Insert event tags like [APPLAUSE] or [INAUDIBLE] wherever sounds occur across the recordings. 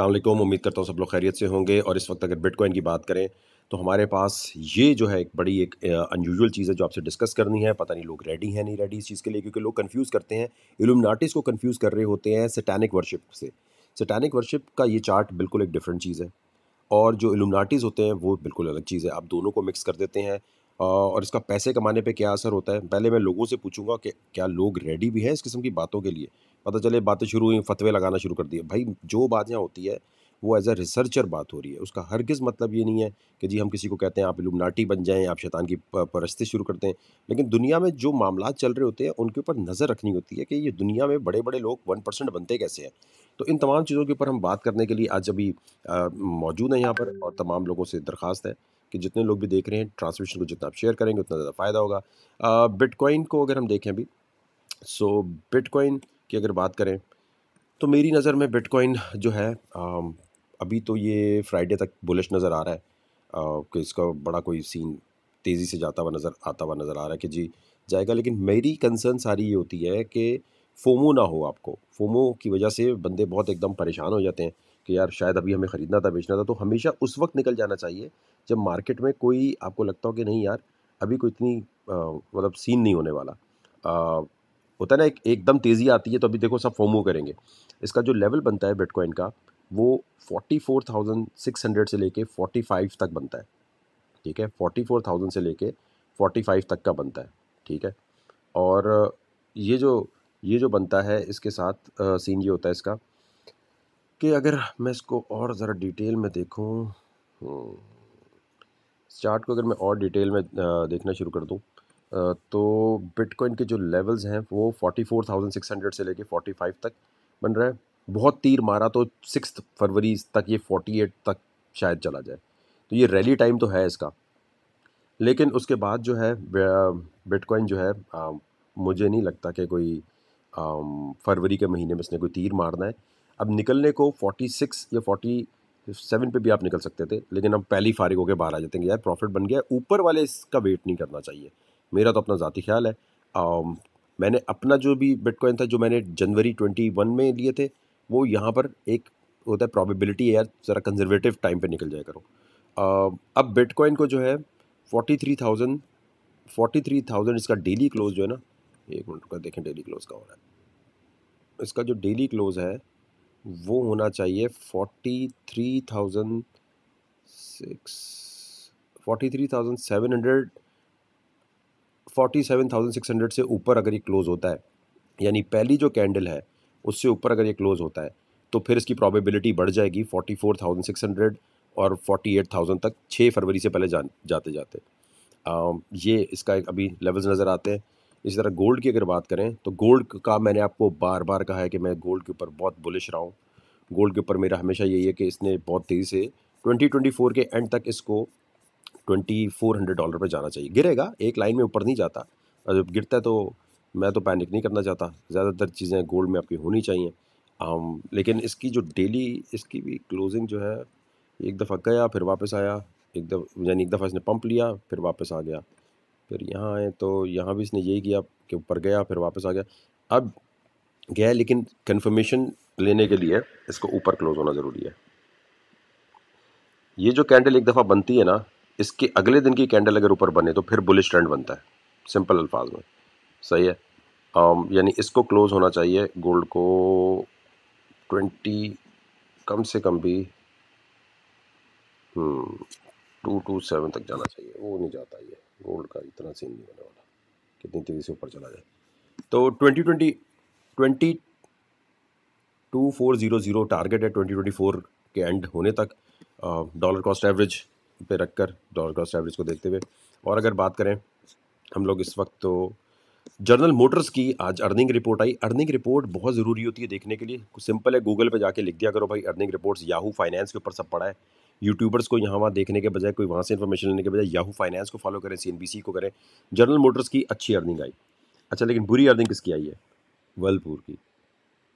अल्लाम उम्मीद करता हूँ सब लोग खैरियत से होंगे और इस वक्त अगर बिटकॉइन की बात करें तो हमारे पास ये जो है एक बड़ी एक अनयूजल चीज़ है जो आपसे डिस्कस करनी है पता नहीं लोग रेडी हैं नहीं रेडी इस चीज़ के लिए क्योंकि लोग कन्फ्यूज़ करते हैं एलुमनाटिस को कन्फ्यूज़ कर रहे होते हैं सटैनिक वर्शिप से सटैनिक वर्शिप का ये चार्ट बिल्कुल एक डिफरेंट चीज़ है और जो एलुमनाटिस होते हैं वो बिल्कुल अलग चीज़ है आप दोनों को मिक्स कर देते हैं और इसका पैसे कमाने पे क्या असर होता है पहले मैं लोगों से पूछूंगा कि क्या लोग रेडी भी हैं इस किस्म की बातों के लिए पता चले बातें शुरू हुई फतवे लगाना शुरू कर दिए भाई जो बात यहाँ होती है वो एज अ रिसर्चर बात हो रही है उसका किस मतलब ये नहीं है कि जी हम किसी को कहते हैं आप इलुमनाटी बन जाएँ आप शैतान की परस्ती शुरू करते हैं लेकिन दुनिया में जो मामला चल रहे होते हैं उनके ऊपर नज़र रखनी होती है कि ये दुनिया में बड़े बड़े लोग वन परसेंट बनते कैसे हैं तो इन तमाम चीज़ों के ऊपर हम बात करने के लिए आज अभी मौजूद हैं यहाँ पर और तमाम लोगों से दरख्वास्त है कि जितने लोग भी देख रहे हैं ट्रांसमिशन को जितना आप शेयर करेंगे उतना ज़्यादा फ़ायदा होगा बिटकॉइन को अगर हम देखें अभी सो बिटकॉइन की अगर बात करें तो मेरी नज़र में बिटकॉइन जो है अभी तो ये फ्राइडे तक बुलिश नज़र आ रहा है कि इसका बड़ा कोई सीन तेज़ी से जाता हुआ नज़र आता हुआ नज़र आ रहा है कि जी जाएगा लेकिन मेरी कंसर्न सारी ये होती है कि फोमो ना हो आपको फोमो की वजह से बंदे बहुत एकदम परेशान हो जाते हैं कि यार शायद अभी हमें ख़रीदना था बेचना था तो हमेशा उस वक्त निकल जाना चाहिए जब मार्केट में कोई आपको लगता हो कि नहीं यार अभी कोई इतनी मतलब सीन नहीं होने वाला आ, होता है ना एक एकदम तेज़ी आती है तो अभी देखो सब फॉर्मो करेंगे इसका जो लेवल बनता है बिटकॉइन का वो हंड्रेड से लेके फ़ाइव तक बनता है ठीक है फोर्टी फ़ोर थाउज़ेंड से लेके फाइव तक का बनता है ठीक है और ये जो ये जो बनता है इसके साथ आ, सीन ये होता है इसका कि अगर मैं इसको और ज़रा डिटेल में देखूँ हम्म, चार्ट को अगर मैं और डिटेल में देखना शुरू कर दूँ तो बिटकॉइन के जो लेवल्स हैं वो forty four thousand six hundred से लेके फोर्टी फाइव तक बन रहा है बहुत तीर मारा तो सिक्स फरवरी तक ये फोर्टी एट तक शायद चला जाए तो ये रैली टाइम तो है इसका लेकिन उसके बाद जो है बिटकॉइन जो है आ, मुझे नहीं लगता कि कोई फरवरी के महीने में इसने कोई तीर मारना है अब निकलने को फोर्टी सिक्स या फोर्टी सेवन पे भी आप निकल सकते थे लेकिन हम पहली फारिग होकर बाहर आ जाते हैं यार प्रॉफिट बन गया ऊपर वाले इसका वेट नहीं करना चाहिए मेरा तो अपना ज़ाती ख्याल है आ, मैंने अपना जो भी बिटकॉइन था जो मैंने जनवरी ट्वेंटी वन में लिए थे वो यहाँ पर एक होता है प्रॉबिलिटी यार ज़रा कंजर्वेटिव टाइम पर निकल जाया करो आ, अब बिटकॉइन को जो है forty three thousand forty three thousand इसका डेली क्लोज जो है ना एक मिनट का देखें डेली क्लोज का हो रहा है इसका जो डेली क्लोज है वो होना चाहिए forty three thousand six forty three thousand seven hundred forty seven thousand six hundred से ऊपर अगर ये क्लोज़ होता है यानी पहली जो कैंडल है उससे ऊपर अगर ये क्लोज़ होता है तो फिर इसकी प्रॉबिलिटी बढ़ जाएगी forty four thousand six hundred और फोर्टी एट थाउजेंड तक छः फरवरी से पहले जा, जाते जाते आ, ये इसका एक अभी लेवल्स नज़र आते हैं इसी तरह गोल्ड की अगर बात करें तो गोल्ड का मैंने आपको बार बार कहा है कि मैं गोल्ड के ऊपर बहुत बुलिश रहा हूँ गोल्ड के ऊपर मेरा हमेशा यही है कि इसने बहुत तेज़ी से 2024 के एंड तक इसको 2400 डॉलर पर जाना चाहिए गिरेगा एक लाइन में ऊपर नहीं जाता और जब गिरता है तो मैं तो पैनिक नहीं करना चाहता ज़्यादातर चीज़ें गोल्ड में आपकी होनी चाहिए आम, लेकिन इसकी जो डेली इसकी भी क्लोजिंग जो है एक दफ़ा गया फिर वापस आया एक दफ़ा यानी एक दफ़ा इसने पंप लिया फिर वापस आ गया फिर यहाँ आए तो यहाँ भी इसने यही किया कि ऊपर गया फिर वापस आ गया अब गया लेकिन कन्फर्मेशन लेने के लिए इसको ऊपर क्लोज़ होना ज़रूरी है ये जो कैंडल एक दफ़ा बनती है ना इसके अगले दिन की कैंडल अगर ऊपर बने तो फिर बुलिश ट्रेंड बनता है सिंपल अल्फाज में सही है um, यानी इसको क्लोज़ होना चाहिए गोल्ड को ट्वेंटी कम से कम भी टू टू सेवन तक जाना चाहिए वो नहीं जाता ये गोल्ड का इतना सीन नहीं होने वाला कितनी तेज़ी से ऊपर चला जाए तो twenty twenty twenty two four zero zero target है ट्वेंटी ट्वेंटी फोर के एंड होने तक डॉलर कॉस्ट एवरेज पे रख कर डॉलर कॉस्ट एवरेज को देखते हुए और अगर बात करें हम लोग इस वक्त तो जनरल मोटर्स की आज अर्निंग रिपोर्ट आई अर्निंग रिपोर्ट बहुत ज़रूरी होती है देखने के लिए कुछ सिंपल है गूगल पे जाके लिख दिया करो भाई अर्निंग रिपोर्ट्स याहू फाइनेंस के ऊपर सब पड़ा है यूट्यूबर्स को यहाँ वहाँ देखने के बजाय कोई वहाँ से इन्फॉर्मेशन लेने के बजाय याहू फाइनेंस को फॉलो करें सी को करें जनरल मोटर्स की अच्छी अर्निंग आई अच्छा लेकिन बुरी अर्निंग किसकी आई है वर्लपूर की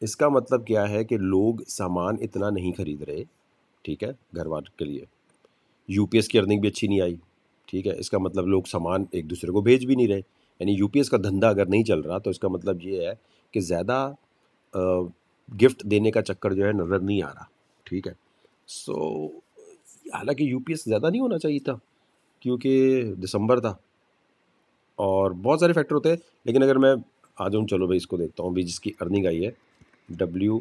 इसका मतलब क्या है कि लोग सामान इतना नहीं खरीद रहे ठीक है घर वार के लिए यू की अर्निंग भी अच्छी नहीं आई ठीक है इसका मतलब लोग सामान एक दूसरे को भेज भी नहीं रहे यानी यू का धंधा अगर नहीं चल रहा तो इसका मतलब ये है कि ज़्यादा गिफ्ट देने का चक्कर जो है नज़र नहीं आ रहा ठीक है सो so, हालांकि यूपीएस ज़्यादा नहीं होना चाहिए था क्योंकि दिसंबर था और बहुत सारे फैक्टर होते हैं लेकिन अगर मैं आ जाऊँ चलो भाई इसको देखता हूँ भी जिसकी अर्निंग आई है डब्ल्यू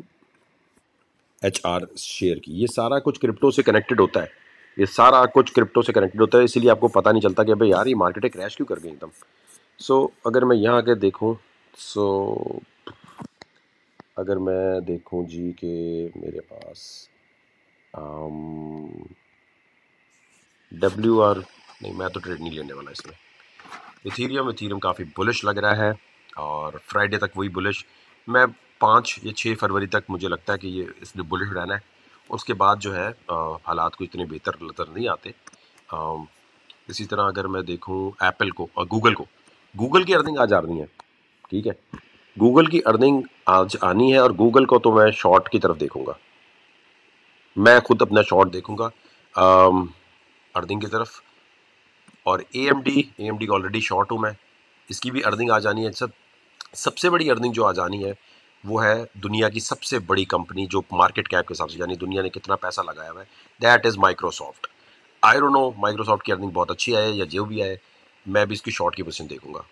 एच आर शेयर की ये सारा कुछ क्रिप्टो से कनेक्टेड होता है ये सारा कुछ क्रिप्टो से कनेक्टेड होता है इसीलिए आपको पता नहीं चलता कि भाई यार ये मार्केटें क्रैश क्यों कर गई एकदम सो so, अगर मैं यहाँ आके देखूँ सो so, अगर मैं देखूँ जी कि मेरे पास आम, um, डब्ल्यू आर नहीं मैं तो ट्रेड नहीं लेने वाला इसमें इथीरियम इथीरियम काफ़ी बुलिश लग रहा है और फ्राइडे तक वही बुलिश मैं पाँच या छः फरवरी तक मुझे लगता है कि ये इसलिए बुलिश रहना है उसके बाद जो है हालात को इतने बेहतर नज़र नहीं आते आ, इसी तरह अगर मैं देखूँ एप्पल को और गूगल को गूगल की अर्निंग आज आ रही है ठीक है गूगल की अर्निंग आज आनी है और गूगल को तो मैं शॉर्ट की तरफ देखूंगा मैं खुद अपना शॉर्ट देखूंगा अर्निंग की तरफ और A M D A M D already short हूँ मैं इसकी भी अर्निंग आ जानी है सब सबसे बड़ी अर्निंग जो आ जानी है वो है दुनिया की सबसे बड़ी कंपनी जो मार्केट कैप के हिसाब से यानी दुनिया ने कितना पैसा लगाया हुआ है that is Microsoft I don't know Microsoft की अर्निंग बहुत अच्छी आए या जो भी आए मैं भी इसकी शॉर्ट की पोजिशन देखूंगा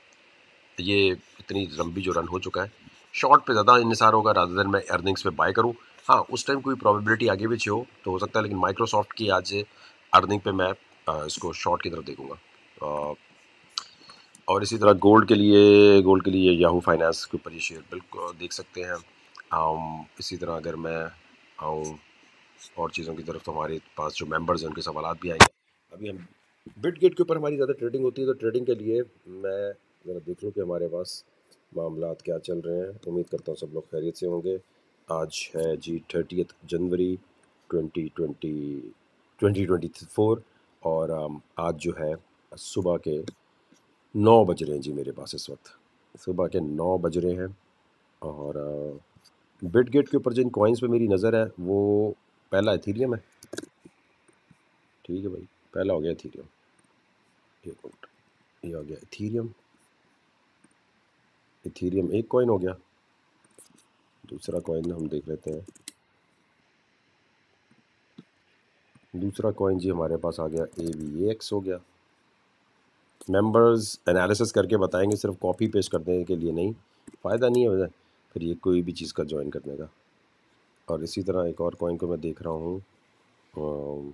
ये इतनी लंबी जो रन हो चुका है शॉर्ट पे ज़्यादा इंसार होगा राधा दिन मैं अर्निंग्स पे बाय करूँ हाँ उस टाइम कोई प्रॉबिलिटी आगे पीछे हो तो हो सकता है लेकिन माइक्रोसॉफ्ट की आज अर्निंग पे मैं इसको शॉर्ट की तरफ देखूँगा और इसी तरह गोल्ड के लिए गोल्ड के लिए याहू फाइनेंस के ऊपर ये शेयर बिल्कुल देख सकते हैं इसी तरह अगर मैं आऊँ और चीज़ों की तरफ तो हमारे पास जो मेंबर्स हैं उनके सवाल भी आएंगे अभी हम बिट गेट के ऊपर हमारी ज़्यादा ट्रेडिंग होती है तो ट्रेडिंग के लिए मैं ज़रा देख लूँ कि हमारे पास मामला क्या चल रहे हैं उम्मीद करता हूँ सब लोग खैरियत से होंगे आज है जी थर्टियथ जनवरी ट्वेंटी ट्वेंटी 2024 और um, आज जो है सुबह के नौ बज रहे हैं जी मेरे पास इस वक्त सुबह के नौ बज रहे हैं और बिट uh, गेट के ऊपर जिन कॉइन्स पे मेरी नज़र है वो पहला एथीरियम है ठीक है भाई पहला हो गया एथीरियम एक मिनट ये हो गया इथीरियम एथीरियम एक कॉइन हो गया दूसरा कॉइन हम देख लेते हैं दूसरा कॉइन जी हमारे पास आ गया ए वी एक्स हो गया मेंबर्स एनालिसिस करके बताएंगे सिर्फ कॉपी पेस्ट करने के लिए नहीं फ़ायदा नहीं है फिर ये कोई भी चीज़ का ज्वाइन करने का और इसी तरह एक और कॉइन को मैं देख रहा हूँ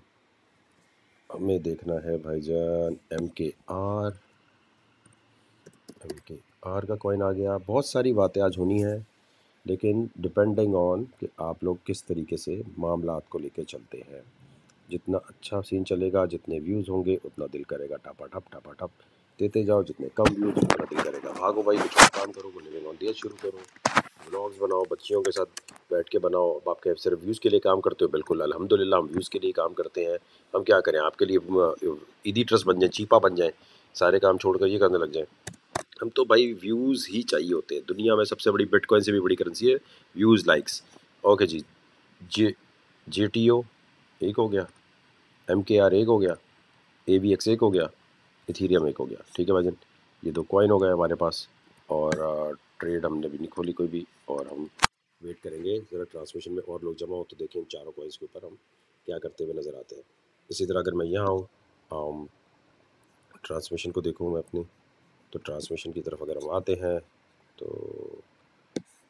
हमें देखना है भाईजान M K R M K R का कॉइन आ गया बहुत सारी बातें आज होनी है लेकिन डिपेंडिंग ऑन कि आप लोग किस तरीके से मामला को लेकर चलते हैं जितना अच्छा सीन चलेगा जितने व्यूज़ होंगे उतना दिल करेगा टापा टप टापा टप देते जाओ जितने कम व्यूज उतना दिल करेगा भागो भाई कुछ काम करो बोले ऑन दिया शुरू करो ब्लॉग्स बनाओ बच्चियों के साथ बैठ के बनाओ अब आपके सिर्फ व्यूज़ के लिए काम करते हो बिल्कुल अलहमदिल्ला हम व्यूज़ के लिए काम करते हैं हम क्या करें आपके लिए ईदी ट्रस्ट बन जाए चीपा बन जाए सारे काम छोड़ कर ये करने लग जाएँ हम तो भाई व्यूज़ ही चाहिए होते हैं दुनिया में सबसे बड़ी बिटकॉइन से भी बड़ी करेंसी है व्यूज़ लाइक्स ओके जी जे जे टी ओ ठीक हो गया एम के आर एक हो गया ए बी एक्स एक हो गया इथीरियम एक हो गया ठीक है भाई जन ये दो कॉइन हो गए हमारे पास और ट्रेड हमने भी नहीं खोली कोई भी और हम वेट करेंगे ज़रा ट्रांसमिशन में और लोग जमा हो तो देखें इन चारों कॉइन्स के ऊपर हम क्या करते हुए नज़र आते हैं इसी तरह अगर मैं यहाँ आऊँ ट्रांसमिशन को देखूँ मैं अपनी तो ट्रांसमिशन की तरफ अगर हम आते हैं तो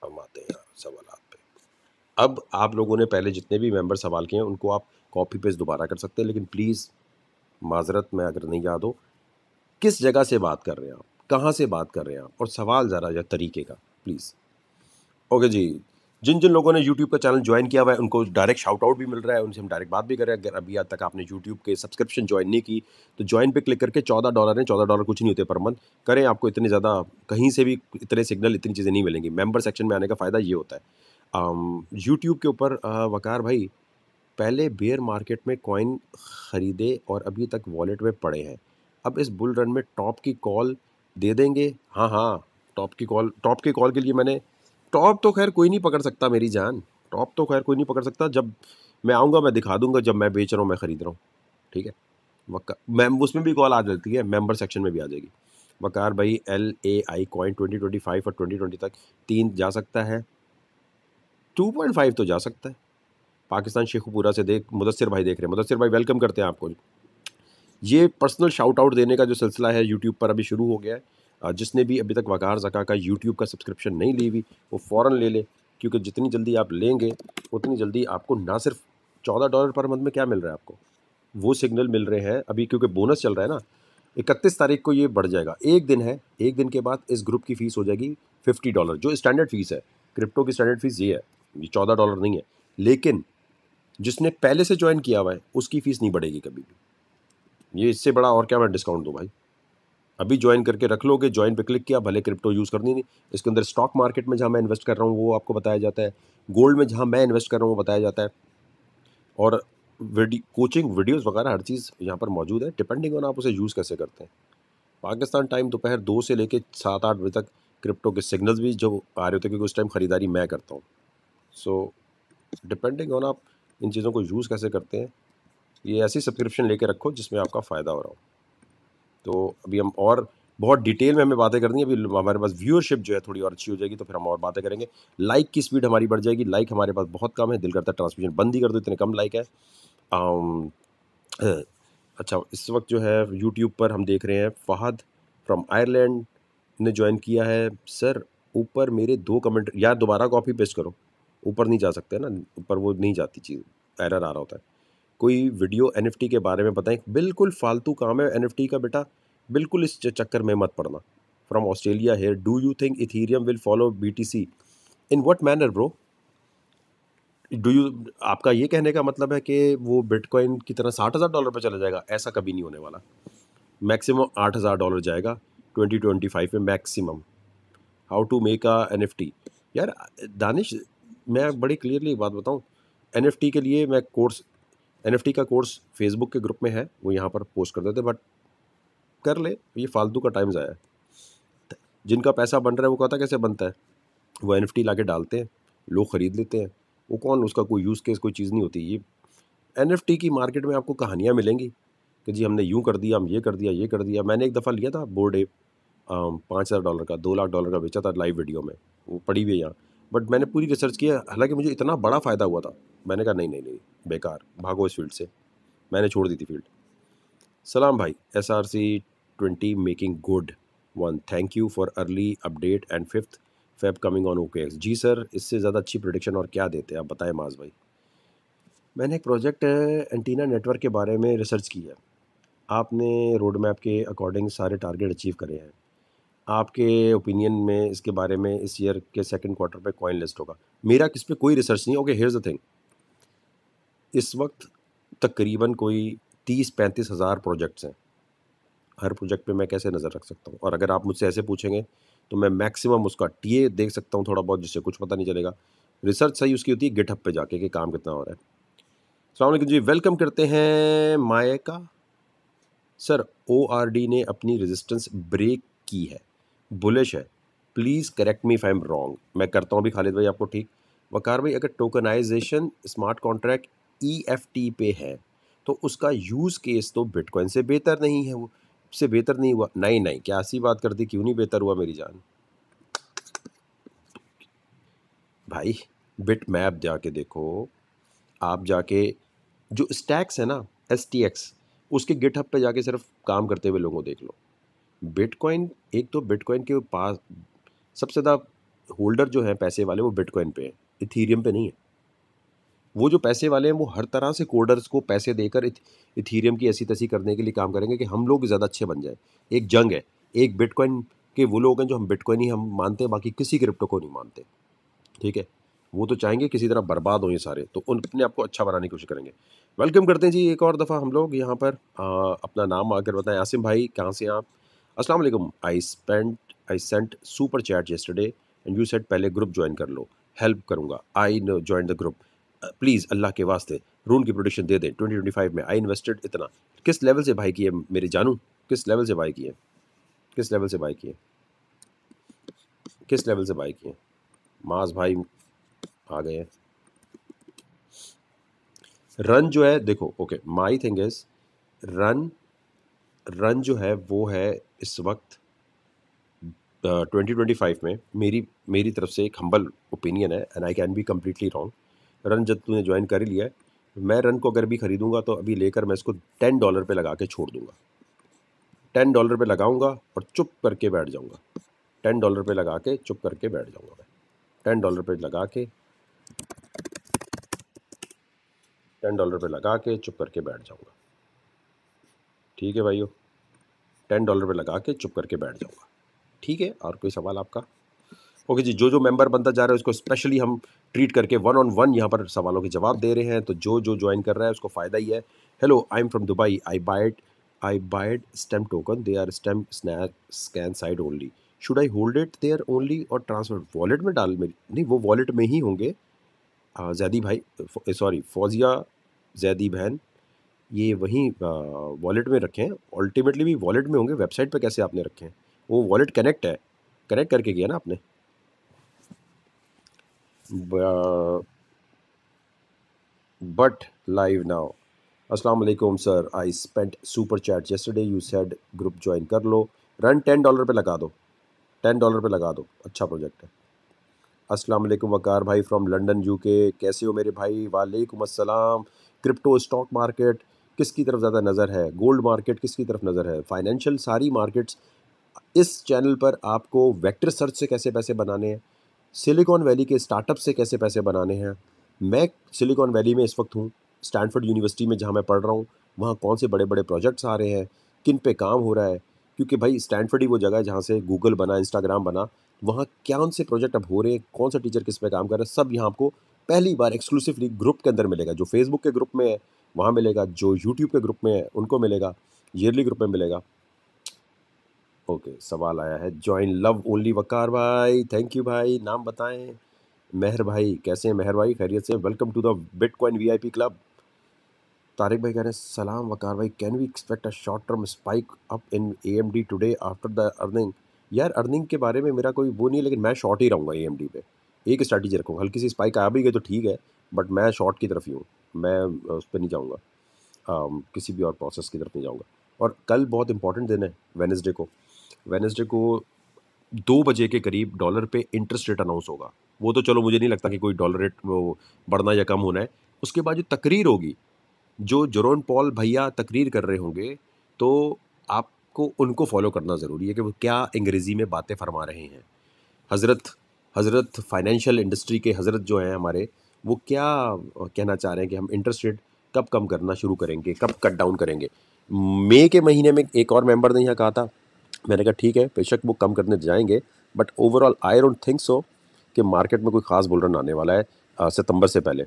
हम आते हैं सवाल पे अब आप लोगों ने पहले जितने भी मेंबर सवाल किए हैं उनको आप कॉपी पेस्ट दोबारा कर सकते हैं लेकिन प्लीज़ माजरत में अगर नहीं याद हो किस जगह से बात कर रहे हैं आप कहाँ से बात कर रहे हैं आप और सवाल ज़रा या तरीके का प्लीज़ ओके जी जिन जिन लोगों ने यूट्यूब का चैनल ज्वाइन किया हुआ है उनको डायरेक्ट शाउट आउट भी मिल रहा है उनसे हम डायरेक्ट बात भी कर रहे हैं अगर अभी आज तक आपने यूट्यूब के सब्सक्रिप्शन ज्वाइन नहीं की तो ज्वाइन पे क्लिक करके चौदह डॉलर हैं चौदह डॉलर कुछ नहीं होते पर मंथ करें आपको इतने ज़्यादा कहीं से भी इतने सिग्नल इतनी चीज़ें नहीं मिलेंगी मेम्बर सेक्शन में आने का फ़ायदा ये होता है यूट्यूब के ऊपर वकार भाई पहले बेयर मार्केट में कॉइन ख़रीदे और अभी तक वॉलेट में पड़े हैं अब इस बुल रन में टॉप की कॉल दे देंगे हाँ हाँ टॉप की कॉल टॉप की कॉल के लिए मैंने टॉप तो खैर कोई नहीं पकड़ सकता मेरी जान टॉप तो खैर कोई नहीं पकड़ सकता जब मैं आऊँगा मैं दिखा दूंगा जब मैं बेच रहा हूँ मैं ख़रीद रहा हूँ ठीक है मैम उसमें भी कॉल आ जाती है मेंबर सेक्शन में भी आ जाएगी वकार भाई L A I coin twenty twenty five और ट्वेंटी ट्वेंटी तक तीन जा सकता है टू पॉइंट फाइव तो जा सकता है पाकिस्तान शेखपुरा से देख मुदसर भाई देख रहे हैं मुदसर भाई वेलकम करते हैं आपको ये पर्सनल शाउट आउट देने का जो सिलसिला है यूट्यूब पर अभी शुरू हो गया है जिसने भी अभी तक वकार जका का यूट्यूब का सब्सक्रिप्शन नहीं ली हुई वो फ़ौर ले ले क्योंकि जितनी जल्दी आप लेंगे उतनी जल्दी आपको ना सिर्फ चौदह डॉलर पर मंथ में क्या मिल रहा है आपको वो सिग्नल मिल रहे हैं अभी क्योंकि बोनस चल रहा है ना इकतीस तारीख को ये बढ़ जाएगा एक दिन है एक दिन के बाद इस ग्रुप की फ़ीस हो जाएगी फिफ्टी डॉलर जो स्टैंडर्ड फ़ीस है क्रिप्टो की स्टैंडर्ड फ़ीस ये है ये चौदह डॉलर नहीं है लेकिन जिसने पहले से ज्वाइन किया हुआ है उसकी फ़ीस नहीं बढ़ेगी कभी भी ये इससे बड़ा और क्या मैं डिस्काउंट दूँ भाई अभी ज्वाइन करके रख लोगे ज्वाइन पे क्लिक किया भले क्रिप्टो यूज़ करनी नहीं इसके अंदर स्टॉक मार्केट में जहाँ मैं इन्वेस्ट कर रहा हूँ वो आपको बताया जाता है गोल्ड में जहाँ मैं इन्वेस्ट कर रहा हूँ वो बताया जाता है और वीडियो कोचिंग वीडियोस वगैरह हर चीज़ यहाँ पर मौजूद है डिपेंडिंग ऑन आप उसे यूज़ कैसे करते हैं पाकिस्तान टाइम दोपहर दो से लेकर सात आठ बजे तक क्रिप्टो के सिग्नल्स भी जो आ रहे होते हैं क्योंकि उस टाइम ख़रीदारी मैं करता हूँ सो डिपेंडिंग ऑन आप इन चीज़ों को यूज़ कैसे करते हैं ये ऐसी सब्सक्रिप्शन लेके रखो जिसमें आपका फ़ायदा हो रहा हो तो अभी हम और बहुत डिटेल में हमें बातें करनी है अभी हमारे पास व्यूअरशिप जो है थोड़ी और अच्छी हो जाएगी तो फिर हम और बातें करेंगे लाइक की स्पीड हमारी बढ़ जाएगी लाइक हमारे पास बहुत कम है दिल करता है ट्रांसमिशन बंद ही कर दो इतने कम लाइक है आम, अच्छा इस वक्त जो है यूट्यूब पर हम देख रहे हैं फ़हद फ्रॉम आयरलैंड ने ज्वाइन किया है सर ऊपर मेरे दो कमेंट यार दोबारा कॉपी पेस्ट करो ऊपर नहीं जा सकते ना ऊपर वो नहीं जाती चीज़ एरर आ रहा होता है कोई वीडियो एन के बारे में बताएं बिल्कुल फालतू काम है एन का बेटा बिल्कुल इस चक्कर में मत पड़ना from Australia here do you think Ethereum will follow B T C in what manner bro do you आपका ये कहने का मतलब है कि वो बिटकॉइन की तरह साठ हज़ार डॉलर पर चला जाएगा ऐसा कभी नहीं होने वाला मैक्सिमम आठ हज़ार डॉलर जाएगा ट्वेंटी ट्वेंटी फाइव में maximum how to make a N F T यार दानिश मैं बड़ी क्लियरली बात बताऊँ एन के लिए मैं कोर्स एन का कोर्स फेसबुक के ग्रुप में है वो यहाँ पर पोस्ट कर देते बट कर ले ये फालतू का टाइम ज़ाया है जिनका पैसा बन रहा है वो कहता कैसे बनता है वो एन ला के डालते हैं लोग ख़रीद लेते हैं वो कौन उसका कोई यूज़ केस कोई चीज़ नहीं होती ये एन की मार्केट में आपको कहानियाँ मिलेंगी कि जी हमने यूँ कर दिया हम ये कर दिया ये कर दिया मैंने एक दफ़ा लिया था बोर्ड एप पाँच हज़ार डॉलर का दो लाख डॉलर का बेचा था लाइव वीडियो में वो पड़ी हुई है यहाँ बट मैंने पूरी रिसर्च किया हालांकि मुझे इतना बड़ा फ़ायदा हुआ था मैंने कहा नहीं नहीं नहीं बेकार भागो इस फील्ड से मैंने छोड़ दी थी फील्ड सलाम भाई S R C twenty making good one thank you for early update and fifth Feb coming on okay जी सर इससे ज़्यादा अच्छी प्रोडिक्शन और क्या देते हैं आप बताएं माज भाई मैंने एक प्रोजेक्ट एंटीना नेटवर्क के बारे में रिसर्च की है आपने रोड मैप के अकॉर्डिंग सारे टारगेट अचीव करे हैं आपके ओपिनियन में इसके बारे में इस ईयर के सेकंड क्वार्टर पे कॉइन लिस्ट होगा मेरा किस पे कोई रिसर्च नहीं ओके हेयर्स द थिंग इस वक्त तकरीबन कोई तीस पैंतीस हज़ार प्रोजेक्ट्स हैं हर प्रोजेक्ट पे मैं कैसे नज़र रख सकता हूँ और अगर आप मुझसे ऐसे पूछेंगे तो मैं मैक्सिमम उसका टी देख सकता हूँ थोड़ा बहुत जिससे कुछ पता नहीं चलेगा रिसर्च सही उसकी होती है गिटअप पे जाके कि काम कितना हो रहा है अलैक्म जी वेलकम करते हैं का सर ओ आर डी ने अपनी रेजिस्टेंस ब्रेक की है बुलिश है please correct me if I am wrong मैं करता हूँ अभी खालिद भाई आपको ठीक वकार भाई अगर tokenization smart contract E F T पे है तो उसका यूज़ केस तो बिटकॉइन से बेहतर नहीं है वो से बेहतर नहीं हुआ नहीं नहीं क्या ऐसी बात करती क्यों नहीं बेहतर हुआ मेरी जान भाई बिट मैप जाके देखो आप जाके जो स्टैक्स है ना एस टी एक्स उसके गिटहब पे जाके सिर्फ काम करते हुए लोगों देख लो बिटकॉइन एक तो बिटकॉइन के पास सबसे ज़्यादा होल्डर जो हैं पैसे वाले वो बिटकॉइन पे हैं इथीरियम पे नहीं है वो जो पैसे वाले हैं वो हर तरह से कोडर्स को पैसे देकर इथीरियम की ऐसी तैसी करने के लिए काम करेंगे कि हम लोग ज़्यादा अच्छे बन जाए एक जंग है एक बिटकॉइन के वो लोग हैं जो हम बिटकॉइन ही हम मानते हैं बाकी किसी क्रिप्टो को नहीं मानते ठीक है वो तो चाहेंगे किसी तरह बर्बाद हों ये सारे तो उन अपने आप को अच्छा बनाने की कोशिश करेंगे वेलकम करते हैं जी एक और दफ़ा हम लोग यहाँ पर आ, अपना नाम आकर बताएं आसिम भाई कहाँ से आप अस्सलाम वालेकुम I spent I sent super chat yesterday and you set पहले ग्रुप ज्वाइन कर लो हेल्प करूँगा I join the group please अल्लाह के वास्ते रून की प्रोडक्शन दे दें ट्वेंटी ट्वेंटी फाइव में आई इन्वेस्टेड इतना किस लेवल से बाई किए मेरे जानू किस लेवल से बाई किए किस लेवल से बाई किए किस लेवल से बाई किए माज भाई आ गए रन जो है देखो okay my thing is run run जो है वो है इस वक्त 2025 में मेरी मेरी तरफ से एक हम्बल ओपिनियन है and I can be completely wrong run जब तूने ज्वाइन कर ही लिया है मैं रन को अगर भी ख़रीदूंगा तो अभी लेकर मैं इसको टेन डॉलर पे लगा के छोड़ दूंगा टेन डॉलर पे लगाऊंगा और चुप करके बैठ जाऊंगा टेन डॉलर पे लगा के चुप करके बैठ जाऊंगा मैं टेन डॉलर पे लगा के टेन डॉलर पे लगा के चुप करके बैठ जाऊंगा ठीक है भाइयों टेन डॉलर पर लगा के चुप करके बैठ जाऊँगा ठीक है और कोई सवाल आपका ओके जी जो जो मेंबर बनता जा रहा है उसको स्पेशली हम ट्रीट करके वन ऑन वन यहाँ पर सवालों के जवाब दे रहे हैं तो जो जो ज्वाइन कर रहा है उसको फ़ायदा ही है hello I am from Dubai I bite I buyed stamp token they are stamp snack scan side only should I hold it there only और ट्रांसफर वॉलेट में डाल मेरी नहीं वो वॉलेट में ही होंगे जैदी भाई सॉरी फौजिया जैदी बहन ये वहीं वॉलेट में रखे हैं अल्टीमेटली भी वॉलेट में होंगे वेबसाइट पर कैसे आपने रखे हैं वो वॉलेट कनेक्ट है कनेक्ट करके किया ना आपने बट लाइव नाउ अस्सलाम वालेकुम sir I spent super chat yesterday you said group join कर लो रन टेन डॉलर पे लगा दो टेन डॉलर पे लगा दो अच्छा प्रोजेक्ट है अस्सलाम वालेकुम वकार भाई फ्रॉम लंदन यूके कैसे हो मेरे भाई वालेकुम अस्सलाम क्रिप्टो स्टॉक मार्केट किसकी तरफ ज़्यादा नज़र है गोल्ड मार्केट किसकी तरफ नज़र है फाइनेंशियल सारी मार्केट्स इस चैनल पर आपको वेक्टर सर्च से कैसे पैसे बनाने हैं सिलिकॉन वैली के स्टार्टअप से कैसे पैसे बनाने हैं मैं सिलिकॉन वैली में इस वक्त हूँ स्टैनफोर्ड यूनिवर्सिटी में जहाँ मैं पढ़ रहा हूँ वहाँ कौन से बड़े बड़े प्रोजेक्ट्स आ रहे हैं किन पे काम हो रहा है क्योंकि भाई स्टैनफोर्ड ही वो जगह है जहाँ से गूगल बना इंस्टाग्राम बना वहाँ कौन से प्रोजेक्ट अब हो रहे हैं कौन सा टीचर किस पे काम कर रहा है सब यहाँ आपको पहली बार एक्सक्लूसिवली ग्रुप के अंदर मिलेगा जो फेसबुक के ग्रुप में है वहाँ मिलेगा जो यूट्यूब के ग्रुप में है उनको मिलेगा ईयरली ग्रुप में मिलेगा ओके सवाल आया है ज्वाइन लव ओनली वकार भाई थैंक यू भाई नाम बताएं मेहर भाई कैसे हैं मेहर भाई खैरियत से welcome to the bitcoin VIP club Tariq भाई कह रहे हैं सलाम वकार भाई can we expect a short term spike up in A M D today after the earning यार अर्निंग के बारे में मेरा कोई वो नहीं है लेकिन मैं शॉर्ट ही रहूँगा ए एम डी पे एक स्ट्रैटेजी रखूँगा हल्की सी स्पाइक आ भी गई तो ठीक है बट मैं शॉर्ट की तरफ ही हूँ मैं उस पर नहीं जाऊँगा किसी भी और प्रोसेस की तरफ नहीं जाऊँगा और कल बहुत इंपॉर्टेंट दिन है वेनसडे को वेनसडे को दो बजे के करीब डॉलर पे इंटरेस्ट रेट अनाउंस होगा वो तो चलो मुझे नहीं लगता कि कोई डॉलर रेट वो बढ़ना या कम होना है उसके बाद जो तकरीर होगी जो जोरोन पॉल भैया तकरीर कर रहे होंगे तो आपको उनको फॉलो करना ज़रूरी है कि वो क्या अंग्रेज़ी में बातें फरमा रहे हैं हज़रत हज़रत फाइनेंशियल इंडस्ट्री के हज़रत जो हैं हमारे वो क्या कहना चाह रहे हैं कि हम इंटरेस्ट रेट कब कम करना शुरू करेंगे कब कट डाउन करेंगे मई के महीने में एक और मेंबर ने यहाँ कहा था मैंने कहा ठीक है बेशक वो कम करने जाएंगे but overall I don't think so कि मार्केट में कोई ख़ास बुलरन आने वाला है सितंबर से पहले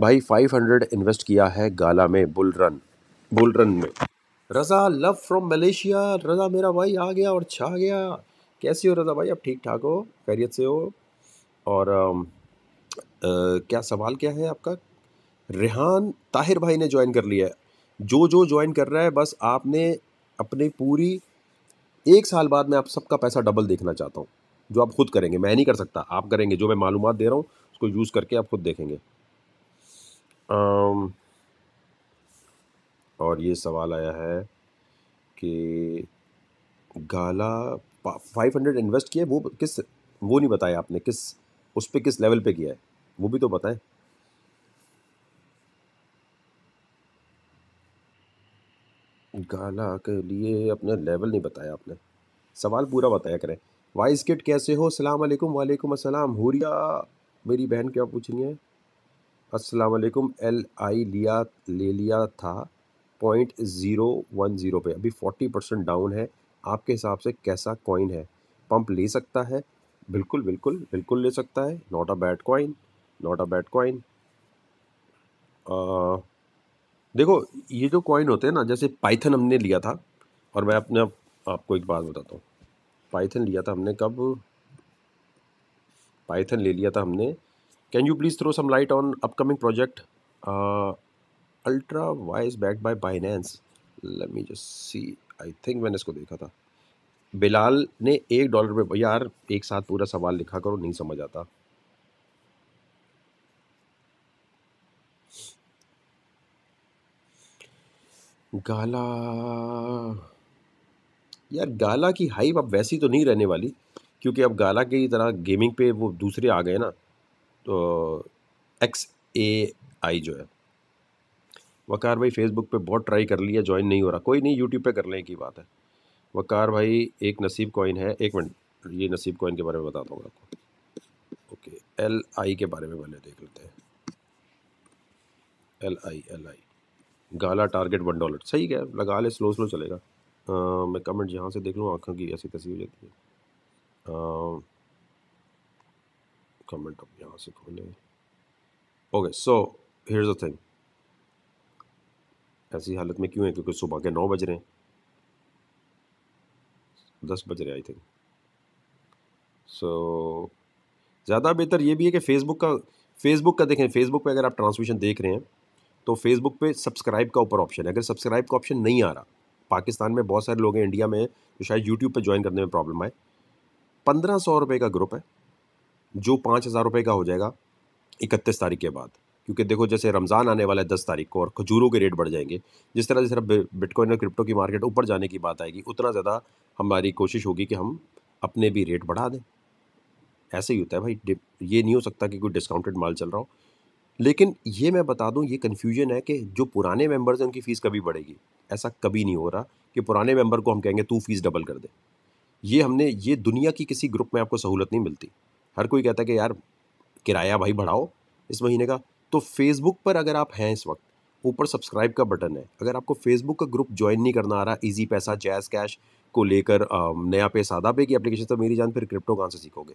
भाई 500 इन्वेस्ट किया है गाला में बुल रन बुल रन में Raza love from Malaysia Raza मेरा भाई आ गया और छा गया कैसे हो रज़ा भाई आप ठीक ठाक हो खैरियत से हो और क्या सवाल क्या है आपका रिहान ताहिर भाई ने ज्वाइन कर लिया है जो जो ज्वाइन कर रहा है बस आपने अपनी पूरी एक साल बाद मैं आप सबका पैसा डबल देखना चाहता हूँ जो आप खुद करेंगे मैं नहीं कर सकता आप करेंगे जो मैं मालूम दे रहा हूँ उसको यूज़ करके आप खुद देखेंगे और ये सवाल आया है कि गाला फाइव हंड्रेड इन्वेस्ट किया वो किस वो नहीं बताया आपने किस उस पर किस लेवल पे किया है वो भी तो बताए गाला के लिए अपना लेवल नहीं बताया आपने सवाल पूरा बताया करें वाइस किट कैसे हो सलाम अलैकुम वालेकुम अस्सलाम हुरिया मेरी बहन क्या पूछ रही है अस्सलाम वालेकुम एल आई लिया ले लिया था पॉइंट ज़ीरो वन ज़ीरो पे अभी फोर्टी परसेंट डाउन है आपके हिसाब से कैसा कॉइन है पंप ले सकता है बिल्कुल बिल्कुल बिल्कुल ले सकता है not a bad coin not a bad coin देखो ये जो कॉइन होते हैं ना जैसे पाइथन हमने लिया था और मैं अपने आपको एक बात बताता हूँ पाइथन लिया था हमने कब पाइथन ले लिया था हमने can you please throw some light on upcoming project ultra wise back by Binance let me just see I think मैंने इसको देखा था बिलाल ने एक डॉलर पे यार एक साथ पूरा सवाल लिखा करो नहीं समझ आता गाला यार गाला की हाइप अब वैसी तो नहीं रहने वाली क्योंकि अब गाला की तरह गेमिंग पे वो दूसरे आ गए ना तो एक्स ए आई जो है वकार भाई फेसबुक पे बहुत ट्राई कर लिया ज्वाइन नहीं हो रहा कोई नहीं यूट्यूब पे कर लें की बात है वकार भाई एक नसीब कॉइन है एक मिनट ये नसीब कॉइन के बारे में बताता हूँ आपको ओके एल आई के बारे में पहले देख लेते हैं L I L I gala target one dollar सही क्या लगा ले स्लो स्लो चलेगा आ, मैं कमेंट यहाँ से देख लूँ आँखों की ऐसी तस्वीर हो जाती है कमेंट अब यहाँ से खोलें okay so here's the thing ऐसी हालत में क्यों है क्योंकि सुबह के नौ बज रहे हैं दस बज रहे आई थिंक सो ज़्यादा बेहतर ये भी है कि फेसबुक का फेसबुक का देखें फेसबुक पे अगर आप ट्रांसमिशन देख रहे हैं तो फेसबुक पे सब्सक्राइब का ऊपर ऑप्शन है अगर सब्सक्राइब का ऑप्शन नहीं आ रहा पाकिस्तान में बहुत सारे लोग हैं इंडिया में जो शायद यूट्यूब पर ज्वाइन करने में प्रॉब्लम आए पंद्रह सौ रुपये का ग्रुप है जो पाँच हज़ार रुपये का हो जाएगा इकतीस तारीख के बाद क्योंकि देखो जैसे रमज़ान आने वाला है दस तारीख को और खजूरों के रेट बढ़ जाएंगे जिस तरह जैसे बिटकॉइन और क्रिप्टो की मार्केट ऊपर जाने की बात आएगी उतना ज़्यादा हमारी कोशिश होगी कि हम अपने भी रेट बढ़ा दें ऐसे ही होता है भाई ये नहीं हो सकता कि कोई डिस्काउंटेड माल चल रहा हो लेकिन ये मैं बता दूं ये कन्फ्यूजन है कि जो पुराने मेंबर्स हैं उनकी फ़ीस कभी बढ़ेगी ऐसा कभी नहीं हो रहा कि पुराने मेंबर को हम कहेंगे तू फ़ीस डबल कर दे ये हमने ये दुनिया की किसी ग्रुप में आपको सहूलत नहीं मिलती हर कोई कहता है कि यार किराया भाई बढ़ाओ इस महीने का तो फेसबुक पर अगर आप हैं इस वक्त ऊपर सब्सक्राइब का बटन है अगर आपको फेसबुक का ग्रुप ज्वाइन नहीं करना आ रहा इजी पैसा जैज़ कैश को लेकर नया पे सादा पे की एप्लीकेशन तो मेरी जान फिर क्रिप्टो कहाँ से सीखोगे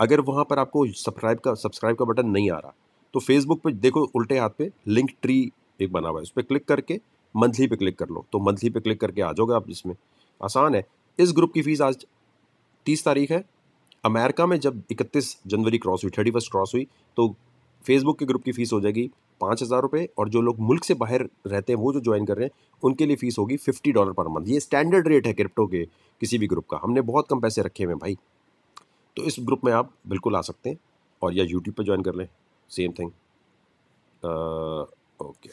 अगर वहाँ पर आपको सब्सक्राइब का सब्सक्राइब का बटन नहीं आ रहा तो फेसबुक पे देखो उल्टे हाथ पे लिंक ट्री एक बना हुआ है उस पर क्लिक करके मंथली पे क्लिक कर लो तो मंथली पे क्लिक करके आ जाओगे आप इसमें आसान है इस ग्रुप की फ़ीस आज तीस तारीख है अमेरिका में जब इकतीस जनवरी क्रॉस हुई थर्टी फर्स्ट क्रॉस हुई तो फेसबुक के ग्रुप की फ़ीस हो जाएगी पाँच हज़ार रुपये और जो लोग मुल्क से बाहर रहते हैं वो जो ज्वाइन कर रहे हैं उनके लिए फ़ीस होगी फिफ्टी डॉलर पर मंथ ये स्टैंडर्ड रेट है क्रिप्टो के किसी भी ग्रुप का हमने बहुत कम पैसे रखे हुए हैं भाई तो इस ग्रुप में आप बिल्कुल आ सकते हैं और या यूट्यूब पर ज्वाइन कर लें सेम थिंग ओके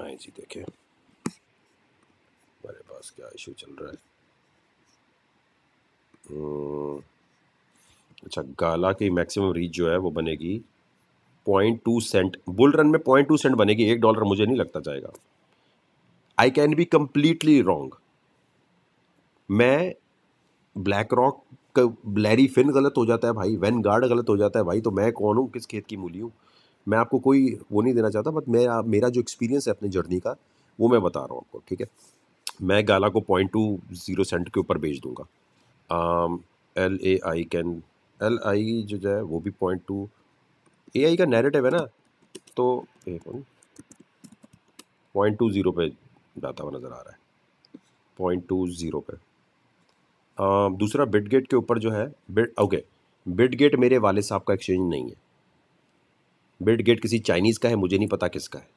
हाँ जी देखें हमारे पास क्या इशू चल रहा है hmm. अच्छा गाला की मैक्सिमम रीच जो है वो बनेगी point two cent bull run में पॉइंट टू सेंट बनेगी एक डॉलर मुझे नहीं लगता जाएगा I can be completely wrong मैं ब्लैक रॉक लैरी फिन गलत हो जाता है भाई वैन गार्ड गलत हो जाता है भाई तो मैं कौन हूँ किस खेत की मूली हूँ मैं आपको कोई वो नहीं देना चाहता बट मेरा मेरा जो एक्सपीरियंस है अपनी जर्नी का वो मैं बता रहा हूँ आपको ठीक है मैं गाला को पॉइंट टू ज़ीरो सेंट के ऊपर भेज दूँगा L A I can L I जो है वो भी पॉइंट टू ए आई का नैरेटिव है ना तो पॉइंट टू ज़ीरो पे जाता हुआ नज़र आ रहा है पॉइंट टू ज़ीरो पे दूसरा बिडगेट के ऊपर जो है बिट ओके बिट मेरे वाले साहब का एक्सचेंज नहीं है बिट किसी चाइनीज़ का है मुझे नहीं पता किसका है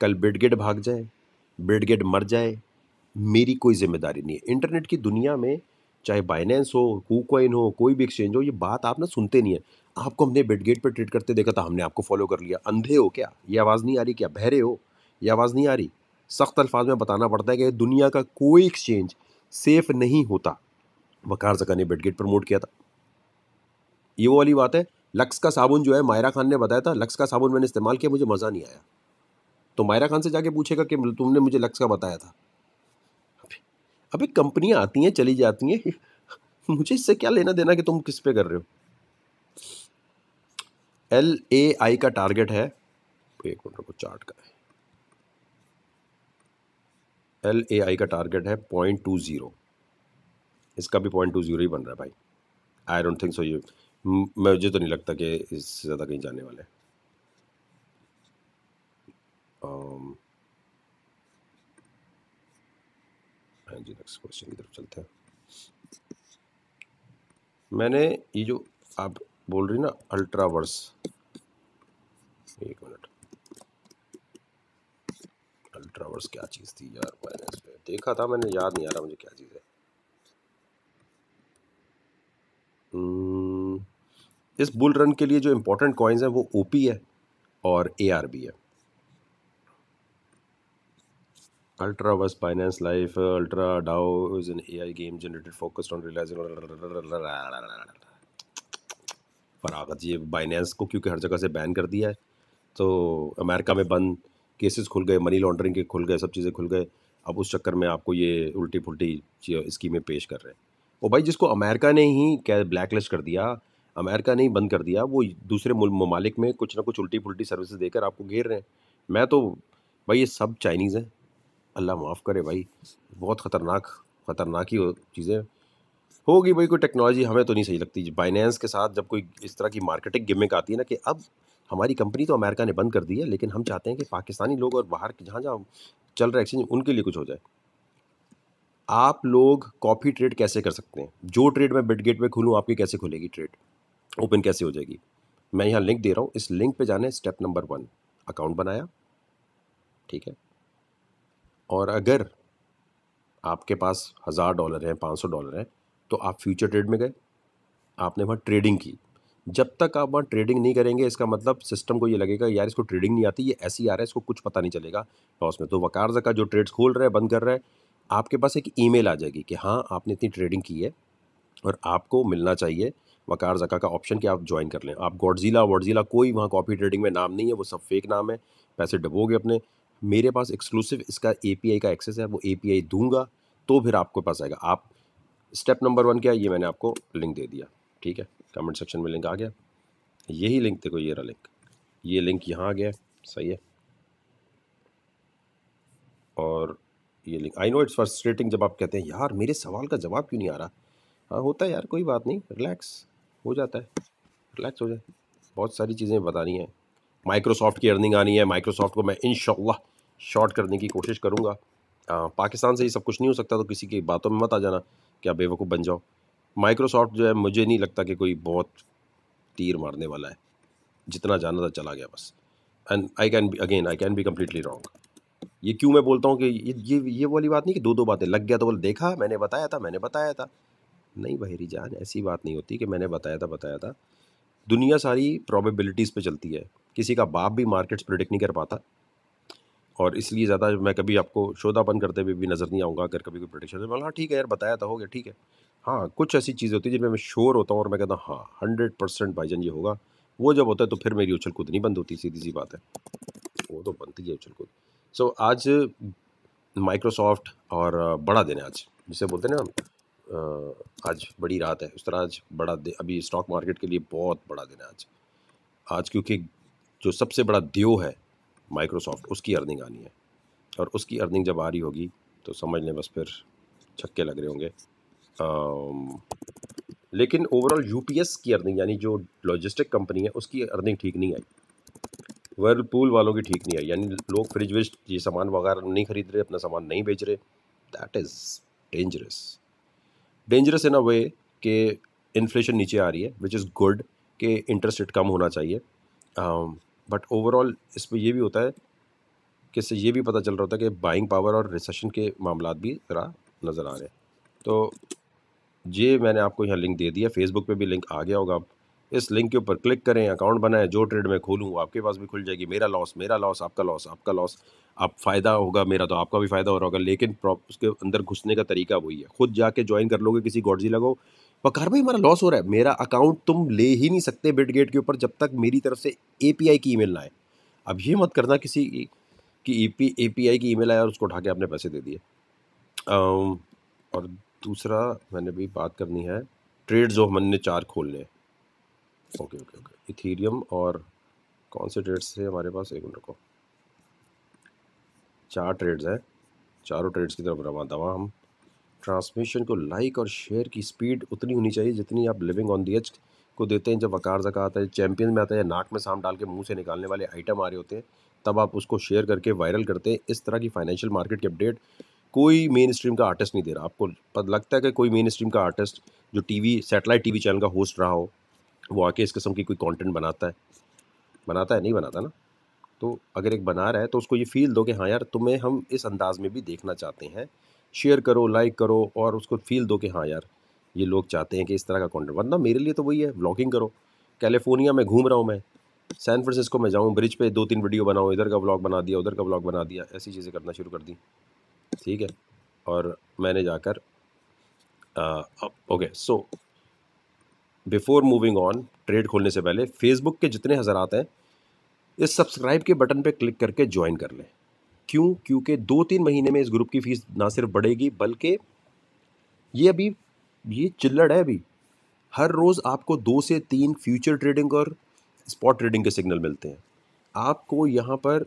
कल बिट भाग जाए बिट मर जाए मेरी कोई जिम्मेदारी नहीं है इंटरनेट की दुनिया में चाहे बाइनेंस हो कूकॉइन हो कोई भी एक्सचेंज हो ये बात आप ना सुनते नहीं है आपको हमने बिडगेट पर ट्रेड करते देखा था हमने आपको फॉलो कर लिया अंधे हो क्या ये आवाज़ नहीं आ रही क्या बहरे हो ये आवाज़ नहीं आ रही सख्त अल्फाज में बताना पड़ता है कि दुनिया का कोई एक्सचेंज सेफ़ नहीं होता वकार जका ने बेडगेट प्रमोट किया था ये वो वाली बात है लक्स का साबुन जो है मायरा खान ने बताया था लक्स का साबुन मैंने इस्तेमाल किया मुझे मज़ा नहीं आया तो मायरा खान से जाके पूछेगा कि तुमने मुझे लक्स का बताया था अभी कंपनियाँ आती हैं चली जाती हैं [LAUGHS] मुझे इससे क्या लेना देना कि तुम किस पे कर रहे हो एल ए आई का टारगेट है एक मिनट को चार्ट का है एल ए आई का टारगेट है पॉइंट टू ज़ीरो इसका भी पॉइंट टू जीरो ही बन रहा है भाई आई डोंट थिंक सो मैं मुझे तो नहीं लगता कि इससे ज़्यादा कहीं जाने वाले हैं um, हाँ जी नेक्स्ट क्वेश्चन की तरफ चलते हैं मैंने ये जो आप बोल रही ना अल्ट्रावर्स एक मिनट अल्ट्रावर्स क्या चीज़ थी यार मैंने देखा था मैंने याद नहीं आ रहा मुझे क्या चीज़ है Hmm. इस बुल रन के लिए जो इम्पोर्टेंट कॉइन्स हैं वो ओपी है और ए आर बी है ultraverse finance life ultra DAO is an A I game generated focused on realizing फरागत जी बाइनेंस को क्योंकि हर जगह से बैन कर दिया है तो अमेरिका में बंद केसेस खुल गए मनी लॉन्ड्रिंग के खुल गए सब चीज़ें खुल गए अब उस चक्कर में आपको ये उल्टी फुल्टी स्कीमें पेश कर रहे हैं और भाई जिसको अमेरिका ने ही क्या ब्लैकलिस्ट कर दिया अमेरिका ने ही बंद कर दिया वो दूसरे ममालिक में कुछ ना कुछ उल्टी पुल्टी सर्विसेज देकर आपको घेर रहे हैं मैं तो भाई ये सब चाइनीज़ हैं अल्लाह माफ़ करे भाई बहुत ख़तरनाक ख़तरनाक ही चीज़ें होगी भाई कोई टेक्नोलॉजी हमें तो नहीं सही लगती बाइनेंस के साथ जब कोई इस तरह की मार्केटिंग गेमिंग आती है ना कि अब हमारी कंपनी तो अमेरिका ने बंद कर दी है लेकिन हम चाहते हैं कि पाकिस्तानी लोग और बाहर के जहाँ जहाँ चल रहे एक्सचेंज उनके लिए कुछ हो जाए आप लोग कॉफ़ी ट्रेड कैसे कर सकते हैं जो ट्रेड मैं बिट गेट में खोलूँ आपकी कैसे खुलेगी ट्रेड ओपन कैसे हो जाएगी मैं यहाँ लिंक दे रहा हूँ इस लिंक पे जाने स्टेप नंबर वन अकाउंट बनाया ठीक है और अगर आपके पास हज़ार डॉलर हैं पाँच सौ डॉलर हैं तो आप फ्यूचर ट्रेड में गए आपने वहाँ ट्रेडिंग की जब तक आप वहाँ ट्रेडिंग नहीं करेंगे इसका मतलब सिस्टम को ये लगेगा यार इसको ट्रेडिंग नहीं आती ये ऐसी आ रहा है इसको कुछ पता नहीं चलेगा लॉस में तो वकारजा जका जो ट्रेड्स खोल रहे हैं बंद कर रहे हैं आपके पास एक ईमेल आ जाएगी कि हाँ आपने इतनी ट्रेडिंग की है और आपको मिलना चाहिए वकार जका का ऑप्शन कि आप ज्वाइन कर लें आप गॉडजिला वर्डजिला कोई वहाँ कॉपी ट्रेडिंग में नाम नहीं है वो सब फेक नाम है पैसे डबोगे अपने मेरे पास एक्सक्लूसिव इसका ए का एक्सेस है वो ए दूंगा तो फिर आपके पास आएगा आप स्टेप नंबर वन क्या है ये मैंने आपको लिंक दे दिया ठीक है कमेंट सेक्शन में लिंक आ गया यही लिंक देखो ये रहा लिंक ये लिंक यहाँ आ गया सही है और ये लिख आई नो इट्स फ्रस्ट्रेटिंग जब आप कहते हैं यार मेरे सवाल का जवाब क्यों नहीं आ रहा हाँ होता है यार कोई बात नहीं रिलैक्स हो जाता है रिलैक्स हो जाए बहुत सारी चीज़ें बतानी हैं माइक्रोसॉफ्ट की अर्निंग आनी है माइक्रोसॉफ्ट को मैं इन शॉर्ट करने की कोशिश करूँगा हाँ, पाकिस्तान से ही सब कुछ नहीं हो सकता तो किसी की बातों में मत आ जाना कि आप बेवकूफ़ बन जाओ माइक्रोसॉफ्ट जो है मुझे नहीं लगता कि कोई बहुत तीर मारने वाला है जितना जाना था चला गया बस and I can be again I can be completely wrong ये क्यों मैं बोलता हूँ कि ये ये ये वाली बात नहीं कि दो दो बातें लग गया तो बोल देखा मैंने बताया था मैंने बताया था नहीं बहरी जान ऐसी बात नहीं होती कि मैंने बताया था बताया था दुनिया सारी प्रॉबेबिलिटीज़ पे चलती है किसी का बाप भी मार्केट्स प्रिडिक्ट नहीं कर पाता और इसलिए ज़्यादा मैं कभी आपको शोधापन करते हुए भी नज़र नहीं आऊँगा अगर कभी कोई प्रोडिक्शन बोला हाँ ठीक है यार बताया था हो गया ठीक है हाँ कुछ ऐसी चीज़ें होती है जिनमें मैं श्योर होता हूँ और मैं कहता हूँ हाँ हंड्रेड परसेंट भाईजान ये होगा वो जब होता है तो फिर मेरी उछल कूद नहीं बंद होती सीधी सी बात है वो तो बनती है उछल कूद सो so, आज माइक्रोसॉफ्ट और बड़ा दिन है आज जिसे बोलते हैं ना आज बड़ी रात है उस तरह आज बड़ा दिन अभी स्टॉक मार्केट के लिए बहुत बड़ा दिन है आज आज क्योंकि जो सबसे बड़ा दियो है माइक्रोसॉफ्ट उसकी अर्निंग आनी है और उसकी अर्निंग जब आ रही होगी तो समझ लें बस फिर छक्के लग रहे होंगे लेकिन ओवरऑल यूपीएस की अर्निंग यानी जो लॉजिस्टिक कंपनी है उसकी अर्निंग ठीक नहीं आई वर्लपूल वालों की ठीक नहीं आई यानी लोग फ्रिज व्रिज ये सामान वगैरह नहीं खरीद रहे अपना सामान नहीं बेच रहे that is dangerous dangerous in a way कि इन्फ्लेशन नीचे आ रही है विच इज़ गुड कि इंटरेस्ट रेट कम होना चाहिए बट uh, ओवरऑल इस पर यह भी होता है कि इससे ये भी पता चल रहा होता है कि बाइंग पावर और रिसेशन के मामला भी ज़रा नज़र आ रहे हैं तो ये मैंने आपको यहाँ लिंक दे दिया फेसबुक पे भी लिंक आ गया होगा आप इस लिंक के ऊपर क्लिक करें अकाउंट बनाएं जो ट्रेड मैं खोलूँ वो आपके पास भी खुल जाएगी मेरा लॉस मेरा लॉस आपका लॉस आपका लॉस आप फ़ायदा होगा मेरा तो आपका भी फ़ायदा हो रहा होगा लेकिन उसके अंदर घुसने का तरीका वही है खुद जाके ज्वाइन कर लोगे किसी गॉडजी लगाओ वकार भाई हमारा लॉस हो रहा है मेरा अकाउंट तुम ले ही नहीं सकते बिट गेट के ऊपर जब तक मेरी तरफ से ए की मेल ना आए अब ये मत करना किसी की ए e पी की मेल आया और उसको उठा के आपने पैसे दे दिए और दूसरा मैंने भी बात करनी है ट्रेड जो हमने चार खोल लें ओके ओके ओके इथीरियम और कौन से ट्रेड्स थे हमारे पास एक मिनट को चार ट्रेड्स हैं चारों ट्रेड्स की तरफ रवा दवा हम ट्रांसमिशन को लाइक और शेयर की स्पीड उतनी होनी चाहिए जितनी आप लिविंग ऑन दी एच को देते हैं जब वकार जका आता है चैम्पियन में आता है नाक में साम डाल के मुंह से निकालने वाले आइटम आ रहे होते हैं तब आप उसको शेयर करके वायरल करते हैं इस तरह की फाइनेंशियल मार्केट की अपडेट कोई मेन स्ट्रीम का आर्टिस्ट नहीं दे रहा आपको लगता है कि कोई मेन स्ट्रीम का आर्टिस्ट जो टीवी सैटेलाइट टीवी चैनल का होस्ट रहा हो वो आके इस किस्म की कोई कंटेंट बनाता है बनाता है नहीं बनाता ना तो अगर एक बना रहा है तो उसको ये फील दो कि हाँ यार तुम्हें हम इस अंदाज़ में भी देखना चाहते हैं शेयर करो लाइक करो और उसको फील दो कि हाँ यार ये लोग चाहते हैं कि इस तरह का कंटेंट वरना मेरे लिए तो वही है व्लॉगिंग करो कैलिफोर्निया में घूम रहा हूँ मैं सैन फ्रांसिस्को में जाऊँ ब्रिज पे दो तीन वीडियो बनाऊँ इधर का व्लॉग बना दिया उधर का व्लॉग बना दिया ऐसी चीज़ें करना शुरू कर दी ठीक है और मैंने जाकर okay so before moving on trade खोलने से पहले फेसबुक के जितने हज़रात हैं इस सब्सक्राइब के बटन पर क्लिक करके ज्वाइन कर लें क्यों क्योंकि दो तीन महीने में इस ग्रुप की फ़ीस ना सिर्फ बढ़ेगी बल्कि ये अभी ये चिल्लड़ है अभी हर रोज़ आपको दो से तीन फ्यूचर ट्रेडिंग और स्पॉट ट्रेडिंग के सिग्नल मिलते हैं आपको यहाँ पर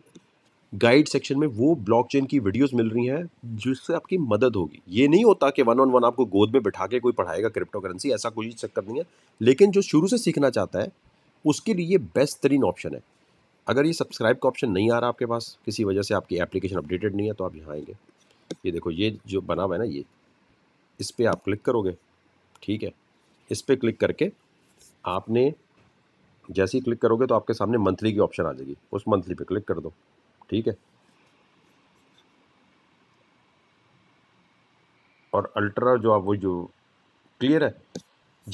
गाइड सेक्शन में वो ब्लॉकचेन की वीडियोस मिल रही हैं जिससे आपकी मदद होगी ये नहीं होता कि वन ऑन वन आपको गोद में बिठा के कोई पढ़ाएगा क्रिप्टो करेंसी ऐसा कोई चक्कर नहीं है लेकिन जो शुरू से सीखना चाहता है उसके लिए बेस्ट तरीन ऑप्शन है अगर ये सब्सक्राइब का ऑप्शन नहीं आ रहा आपके पास किसी वजह से आपकी एप्लीकेशन अपडेटेड नहीं है तो आप यहाँ आएंगे ये देखो ये जो बना हुआ है ना ये इस पर आप क्लिक करोगे ठीक है इस पर क्लिक करके आपने जैसे ही क्लिक करोगे तो आपके सामने मंथली की ऑप्शन आ जाएगी उस मंथली पे क्लिक कर दो ठीक है और अल्ट्रा जो आप वो जो क्लियर है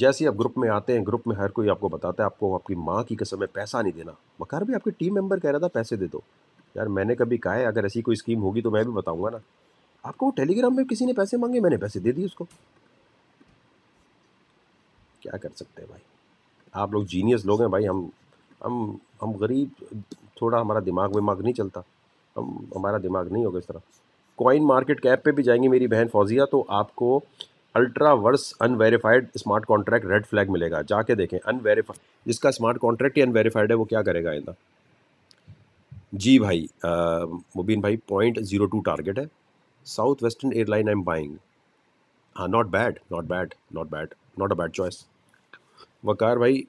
जैसे आप ग्रुप में आते हैं ग्रुप में हर कोई आपको बताता है आपको आपकी माँ की कसम है पैसा नहीं देना मकर भी आपके टीम मेंबर कह रहा था पैसे दे दो यार मैंने कभी कहा है अगर ऐसी कोई स्कीम होगी तो मैं भी बताऊंगा ना आपको टेलीग्राम में किसी ने पैसे मांगे मैंने पैसे दे दिए उसको क्या कर सकते हैं भाई आप लोग जीनियस लोग हैं भाई हम हम हम गरीब थोड़ा हमारा दिमाग विमाग नहीं चलता हम हमारा दिमाग नहीं होगा इस तरह कॉइन मार्केट कैप पे भी जाएंगी मेरी बहन फौजिया तो आपको ultraverse unverified smart contract red flag मिलेगा जाके देखें अनवेरीफाइड जिसका स्मार्ट कॉन्ट्रैक्ट ही अनवेरीफाइड है वो क्या करेगा आइंदा जी भाई मुबीन भाई पॉइंट ज़ीरो टू टारगेट है south western airline I am buying हाँ not bad not bad not bad not a bad choice Waqar भाई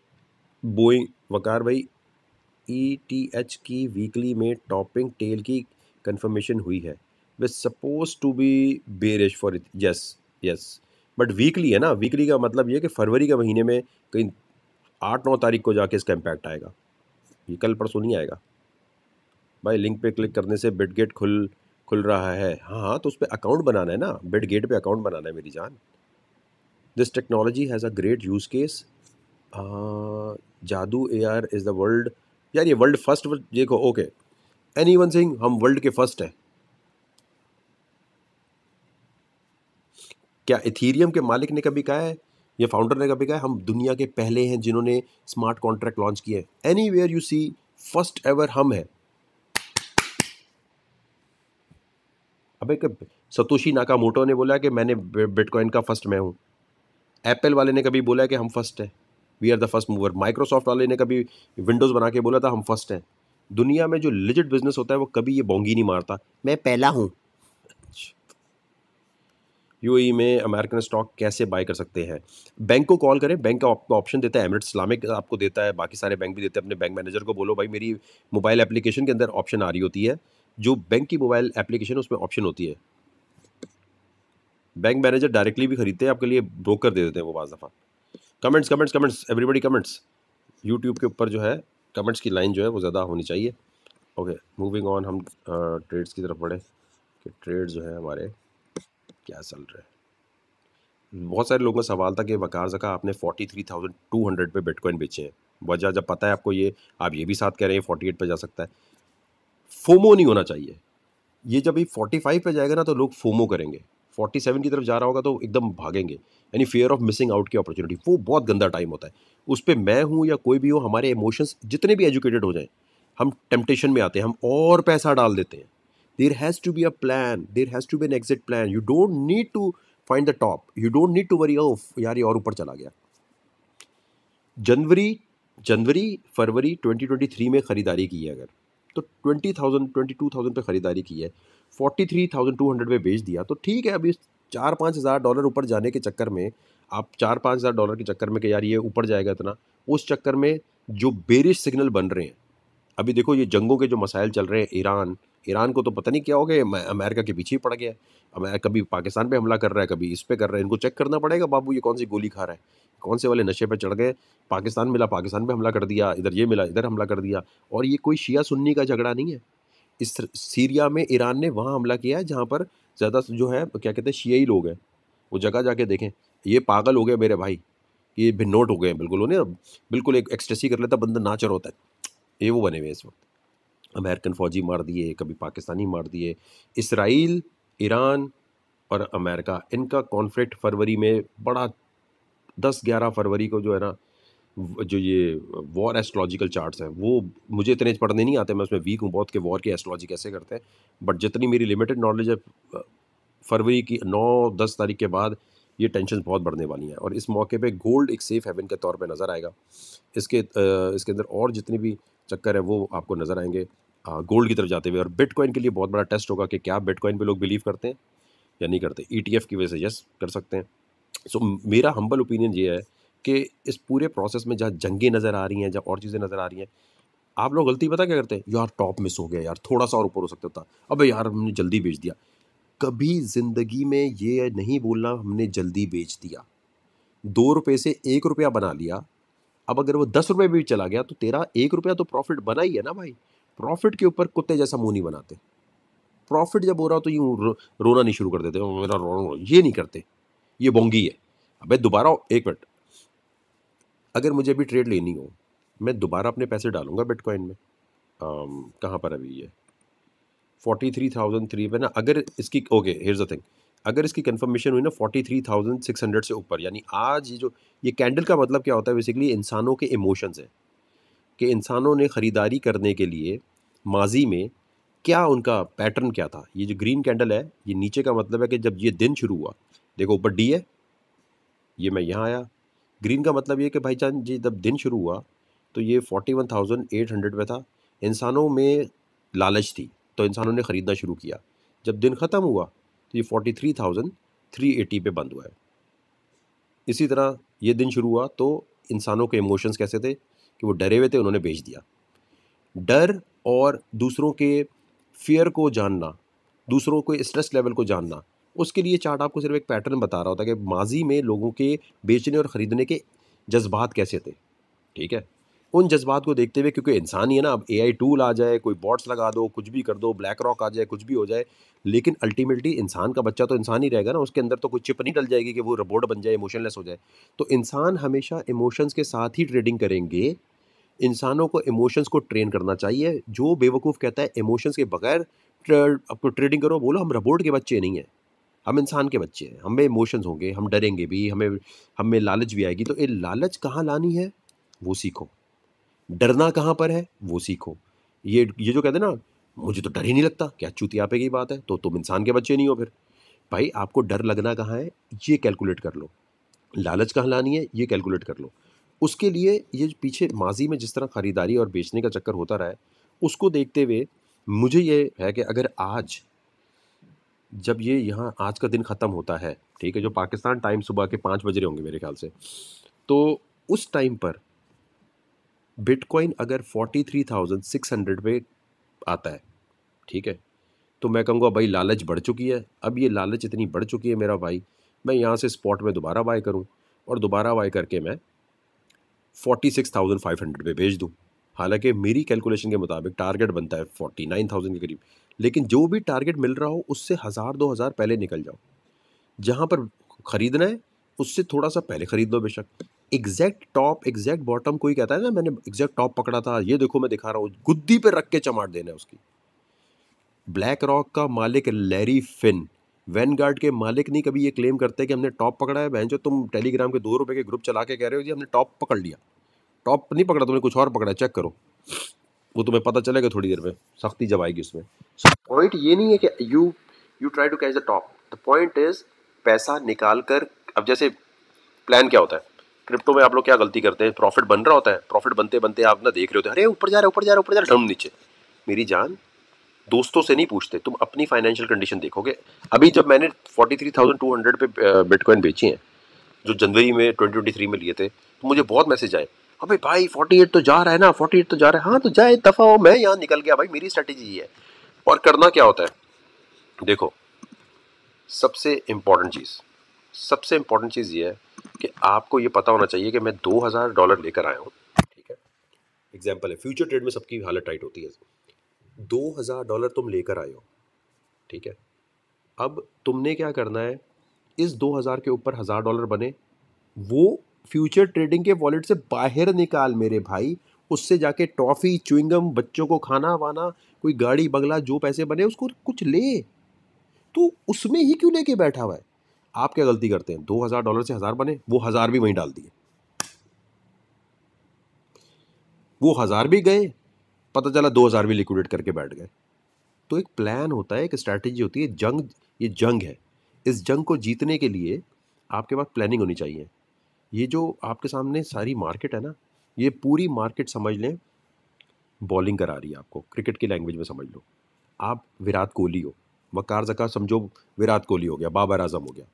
बोइंग वकार भाई एच e की वीकली में टॉपिंग टेल की कंफर्मेशन हुई है we suppose to be bearish for it yes yes but weekly है ना वीकली का मतलब ये कि फरवरी के महीने में कहीं आठ नौ तारीख को जाके इसका इम्पैक्ट आएगा ये कल परसों नहीं आएगा भाई लिंक पे क्लिक करने से बिट गेट खुल खुल रहा है हाँ हाँ तो उस पर अकाउंट बनाना है ना बिट गेट पर अकाउंट बनाना है मेरी जान this technology has a great use case जादू A R is the world यार ये वर्ल्ड फर्स्ट देखो ओके एनी वन सिंह हम वर्ल्ड के फर्स्ट हैं क्या इथीरियम के मालिक ने कभी कहा है या फाउंडर ने कभी कहा हम दुनिया के पहले हैं जिन्होंने स्मार्ट कॉन्ट्रैक्ट लॉन्च किए anywhere you see first ever हम हैं अबे सतोशी मोटो ने बोला कि मैंने बिटकॉइन का फर्स्ट मैं हूं एप्पल वाले ने कभी बोला कि हम फर्स्ट हैं we are the first mover Microsoft वाले ने कभी विंडोज़ बना के बोला था हम फर्स्ट हैं दुनिया में जो लिजिट बिजनेस होता है वो कभी ये बोंगी नहीं मारता मैं पहला हूँ यू में अमेरिकन स्टॉक कैसे बाय कर सकते हैं बैंक को कॉल करें बैंक का आपको ऑप्शन देता है एमरेट इस्लामिक आपको देता है बाकी सारे बैंक भी देते हैं अपने बैंक मैनेजर को बोलो भाई मेरी मोबाइल एप्लीकेशन के अंदर ऑप्शन आ रही होती है जो बैंक की मोबाइल एप्लीकेशन उसमें ऑप्शन होती है बैंक मैनेजर डायरेक्टली भी खरीदते हैं आपके लिए ब्रोकर दे देते हैं वो बज़ दफ़ा comments comments comments everybody comments YouTube के ऊपर जो है कमेंट्स की लाइन जो है वो ज़्यादा होनी चाहिए ओके मूविंग ऑन हम ट्रेड्स की तरफ बढ़े कि ट्रेड जो है हमारे क्या चल रहे हैं बहुत सारे लोगों का सवाल था कि वकार जका आपने forty three thousand two hundred पर बिटकॉइन बेचे हैं वजह जब पता है आपको ये आप ये भी साथ कह रहे हैं फोर्टी एट पर जा सकता है फोमो नहीं होना चाहिए ये जब ये फोर्टी फाइव पर जाएगा ना तो लोग फोमो करेंगे फोर्टी सेवन की तरफ जा रहा होगा तो एकदम भागेंगे यानी फेयर ऑफ मिसिंग आउट की अपॉर्चुनिटी वो बहुत गंदा टाइम होता है उस पर मैं हूँ या कोई भी हो हमारे इमोशंस जितने भी एजुकेटेड हो जाएँ हम टेम्पटेशन में आते हैं हम और पैसा डाल देते हैं there has to be a plan there has to be an exit plan you don't need to find the top you don't need to worry of यार ये और ऊपर चला गया जनवरी जनवरी फरवरी 2023 में ख़रीदारी की है अगर तो 20,000 22,000 पे ख़रीदारी की है forty three thousand two hundred में बेच दिया तो ठीक है अभी चार पाँच हज़ार डॉलर ऊपर जाने के चक्कर में आप चार पाँच हज़ार डॉलर के चक्कर में कि यार ये ऊपर जाएगा इतना उस चक्कर में जो बेरिश सिग्नल बन रहे हैं अभी देखो ये जंगों के जो मसाइल चल रहे हैं ईरान ईरान को तो पता नहीं क्या हो गया अमेरिका के पीछे ही पड़ गया है कभी पाकिस्तान पे हमला कर रहा है कभी इस पे कर रहा है इनको चेक करना पड़ेगा बाबू ये कौन सी गोली खा रहा है कौन से वाले नशे पे चढ़ गए पाकिस्तान मिला पाकिस्तान पे हमला कर दिया इधर ये मिला इधर हमला कर दिया और ये कोई शिया सुन्नी का झगड़ा नहीं है इस सीरिया में ईरान ने वहाँ हमला किया है जहाँ पर ज़्यादा जो है क्या कहते हैं शियाई लोग हैं वो जगह जाके देखें ये पागल हो गए मेरे भाई ये भिन्नोट हो गए हैं बिल्कुल उन्हें बिल्कुल एक एक्सटेसी कर लेता बंदा नाचर होता है ये वो बने हुए इस वक्त अमेरिकन फ़ौजी मार दिए कभी पाकिस्तानी मार दिए इसराइल ईरान और अमेरिका इनका कॉन्फ्लिक्ट फरवरी में बड़ा दस ग्यारह फरवरी को जो है ना जो ये वॉर एस्ट्रोलॉजिकल चार्ट्स हैं वो मुझे इतने पढ़ने नहीं आते मैं उसमें वीक हूँ बहुत कि वॉर की एस्ट्रोलॉजी कैसे करते हैं बट जितनी मेरी लिमिटेड नॉलेज है फरवरी की नौ दस तारीख के बाद ये टेंशन बहुत बढ़ने वाली हैं और इस मौके पे गोल्ड एक सेफ़ हेवन के तौर पे नज़र आएगा इसके इसके अंदर और जितने भी चक्कर है वो आपको नज़र आएंगे गोल्ड की तरफ जाते हुए और बिटकॉइन के लिए बहुत बड़ा टेस्ट होगा कि क्या बिटकॉइन पे लोग बिलीव करते हैं या नहीं करते ई e की वजह से यस कर सकते हैं सो so, मेरा हम्बल ओपिनियन ये है कि इस पूरे प्रोसेस में जहाँ जंगे नज़र आ रही हैं जहाँ और चीज़ें नज़र आ रही हैं आप लोग गलती पता क्या करते हैं यार टॉप मिस हो गया यार थोड़ा सा और ऊपर हो सकता था अब यार हमने जल्दी बेच दिया कभी ज़िंदगी में ये नहीं बोलना हमने जल्दी बेच दिया दो रुपये से एक रुपया बना लिया अब अगर वो दस रुपये भी चला गया तो तेरा एक रुपया तो प्रॉफिट बना ही है ना भाई प्रॉफिट के ऊपर कुत्ते जैसा मुँह नहीं बनाते प्रॉफिट जब हो रहा तो यूँ रो, रोना नहीं शुरू कर देते मेरा रो, रो, रो ये नहीं करते ये बोंगी है अबे दोबारा एक मिनट अगर मुझे अभी ट्रेड लेनी हो मैं दोबारा अपने पैसे डालूंगा बिटकॉइन में कहाँ पर अभी ये फोर्टी थ्री थाउजेंड थ्री पे ना अगर इसकी ओके हेयर्स द थिंग अगर इसकी कंफर्मेशन हुई ना forty three thousand six hundred से ऊपर यानी आज ये जो ये कैंडल का मतलब क्या होता है बेसिकली इंसानों के इमोशंस हैं कि इंसानों ने ख़रीदारी करने के लिए माजी में क्या उनका पैटर्न क्या था ये जो ग्रीन कैंडल है ये नीचे का मतलब है कि जब ये दिन शुरू हुआ देखो ऊपर डी है ये मैं यहाँ आया ग्रीन का मतलब ये कि भाई भाईचान जी जब दिन शुरू हुआ तो ये forty one thousand eight hundred में था इंसानों में लालच थी तो इंसानों ने ख़रीदना शुरू किया जब दिन ख़त्म हुआ तो ये forty three thousand three eighty पे बंद हुआ है इसी तरह ये दिन शुरू हुआ तो इंसानों के इमोशंस कैसे थे कि वो डरे हुए थे उन्होंने बेच दिया डर और दूसरों के फियर को जानना दूसरों के स्ट्रेस लेवल को जानना उसके लिए चार्ट आपको सिर्फ एक पैटर्न बता रहा होता है कि माजी में लोगों के बेचने और ख़रीदने के जज्बात कैसे थे ठीक है उन जज्बात को देखते हुए क्योंकि इंसान ही है ना अब ए टूल आ जाए कोई बॉट्स लगा दो कुछ भी कर दो ब्लैक रॉक आ जाए कुछ भी हो जाए लेकिन अल्टीमेटली इंसान का बच्चा तो इंसान ही रहेगा ना उसके अंदर तो कुछ चिप नहीं डल जाएगी कि वो रोबोट बन जाए इमोशनलेस हो जाए तो इंसान हमेशा इमोशंस के साथ ही ट्रेडिंग करेंगे इंसानों को इमोशंस को ट्रेन करना चाहिए जो बेवकूफ़ कहता है इमोशंस के बगैर आपको ट्रेडिंग करो बोलो हम रोबोट के बच्चे नहीं हैं हम इंसान के बच्चे हैं हमें इमोशंस होंगे हम डरेंगे भी हमें हमें लालच भी आएगी तो ये लालच कहाँ लानी है वो सीखो डरना कहाँ पर है वो सीखो ये ये जो कहते हैं ना मुझे तो डर ही नहीं लगता क्या चूतियापे की बात है तो तुम इंसान के बच्चे नहीं हो फिर भाई आपको डर लगना कहाँ है ये कैलकुलेट कर लो लालच कहाँ लानी है ये कैलकुलेट कर लो उसके लिए ये पीछे माजी में जिस तरह ख़रीदारी और बेचने का चक्कर होता रहा है उसको देखते हुए मुझे ये है कि अगर आज जब ये यहाँ आज का दिन ख़त्म होता है ठीक है जो पाकिस्तान टाइम सुबह के पाँच बज रहे होंगे मेरे ख्याल से तो उस टाइम पर बिटकॉइन अगर forty three thousand six hundred पे आता है ठीक है तो मैं कहूँगा भाई लालच बढ़ चुकी है अब ये लालच इतनी बढ़ चुकी है मेरा भाई मैं यहाँ से स्पॉट में दोबारा बाय करूँ और दोबारा बाय करके मैं forty six thousand five hundred पर भेज दूँ हालांकि मेरी कैलकुलेशन के मुताबिक टारगेट बनता है फोर्टी नाइन थाउजेंड के करीब लेकिन जो भी टारगेट मिल रहा हो उससे हज़ार दो हज़ार पहले निकल जाओ जहाँ पर ख़रीदना है उससे थोड़ा सा पहले ख़रीद लो बेशक एग्जैक्ट टॉप एग्जैक्ट बॉटम कोई कहता है ना मैंने एग्जैक्ट टॉप पकड़ा था ये देखो मैं दिखा रहा हूँ गुद्दी पे रख के चमाट देना है उसकी ब्लैक रॉक का मालिक लैरी फिन वैन के मालिक नहीं कभी ये क्लेम करते कि हमने टॉप पकड़ा है बहन जो तुम टेलीग्राम के दो रुपये के ग्रुप चला के कह रहे हो जी हमने टॉप पकड़ लिया टॉप नहीं पकड़ा तुमने कुछ और पकड़ा चेक करो वो तुम्हें पता चलेगा थोड़ी देर में सख्ती जब आएगी उसमें पॉइंट ये नहीं है कि you you try to catch the top the point is पैसा निकाल कर अब जैसे प्लान क्या होता है क्रिप्टो में आप लोग क्या गलती करते हैं प्रॉफिट बन रहा होता है प्रॉफिट बनते बनते आप ना देख रहे होते हैं अरे ऊपर जा रहा है ऊपर जा रहा है ऊपर जा रहा है नीचे मेरी जान दोस्तों से नहीं पूछते तुम अपनी फाइनेंशियल कंडीशन देखोगे अभी जब मैंने forty three thousand two hundred पे बिटकॉइन बेची हैं जो जनवरी में ट्वेंटी ट्वेंटी थ्री में लिए थे तो मुझे बहुत मैसेज आए अबे भाई 48 तो जा रहा है ना 48 तो जा रहा है हाँ तो जाए दफा हो मैं यहाँ निकल गया भाई मेरी स्ट्रेटेजी है और करना क्या होता है देखो सबसे इंपॉर्टेंट चीज़ सबसे इंपॉर्टेंट चीज़ ये है कि आपको ये पता होना चाहिए कि मैं दो हज़ार डॉलर लेकर आया हूँ ठीक है एग्जाम्पल है फ्यूचर ट्रेड में सबकी हालत टाइट होती है दो हज़ार डॉलर तुम लेकर आए हो ठीक है अब तुमने क्या करना है इस दो हज़ार के ऊपर हज़ार डॉलर बने वो फ्यूचर ट्रेडिंग के वॉलेट से बाहर निकाल मेरे भाई उससे जाके टॉफ़ी चुविंगम बच्चों को खाना वाना कोई गाड़ी बंगला जो पैसे बने उसको कुछ ले तो उसमें ही क्यों लेके बैठा हुआ है आप क्या गलती करते हैं दो हज़ार डॉलर से हज़ार बने वो हज़ार भी वहीं डाल दिए वो हज़ार भी गए पता चला दो हज़ार भी लिक्विडेट करके बैठ गए तो एक प्लान होता है एक स्ट्रैटेजी होती है जंग ये जंग है इस जंग को जीतने के लिए आपके पास प्लानिंग होनी चाहिए ये जो आपके सामने सारी मार्केट है ना ये पूरी मार्केट समझ लें बॉलिंग करा रही है आपको क्रिकेट की लैंग्वेज में समझ लो आप विराट कोहली हो वकार जका समझो विराट कोहली हो गया बाबर आजम हो गया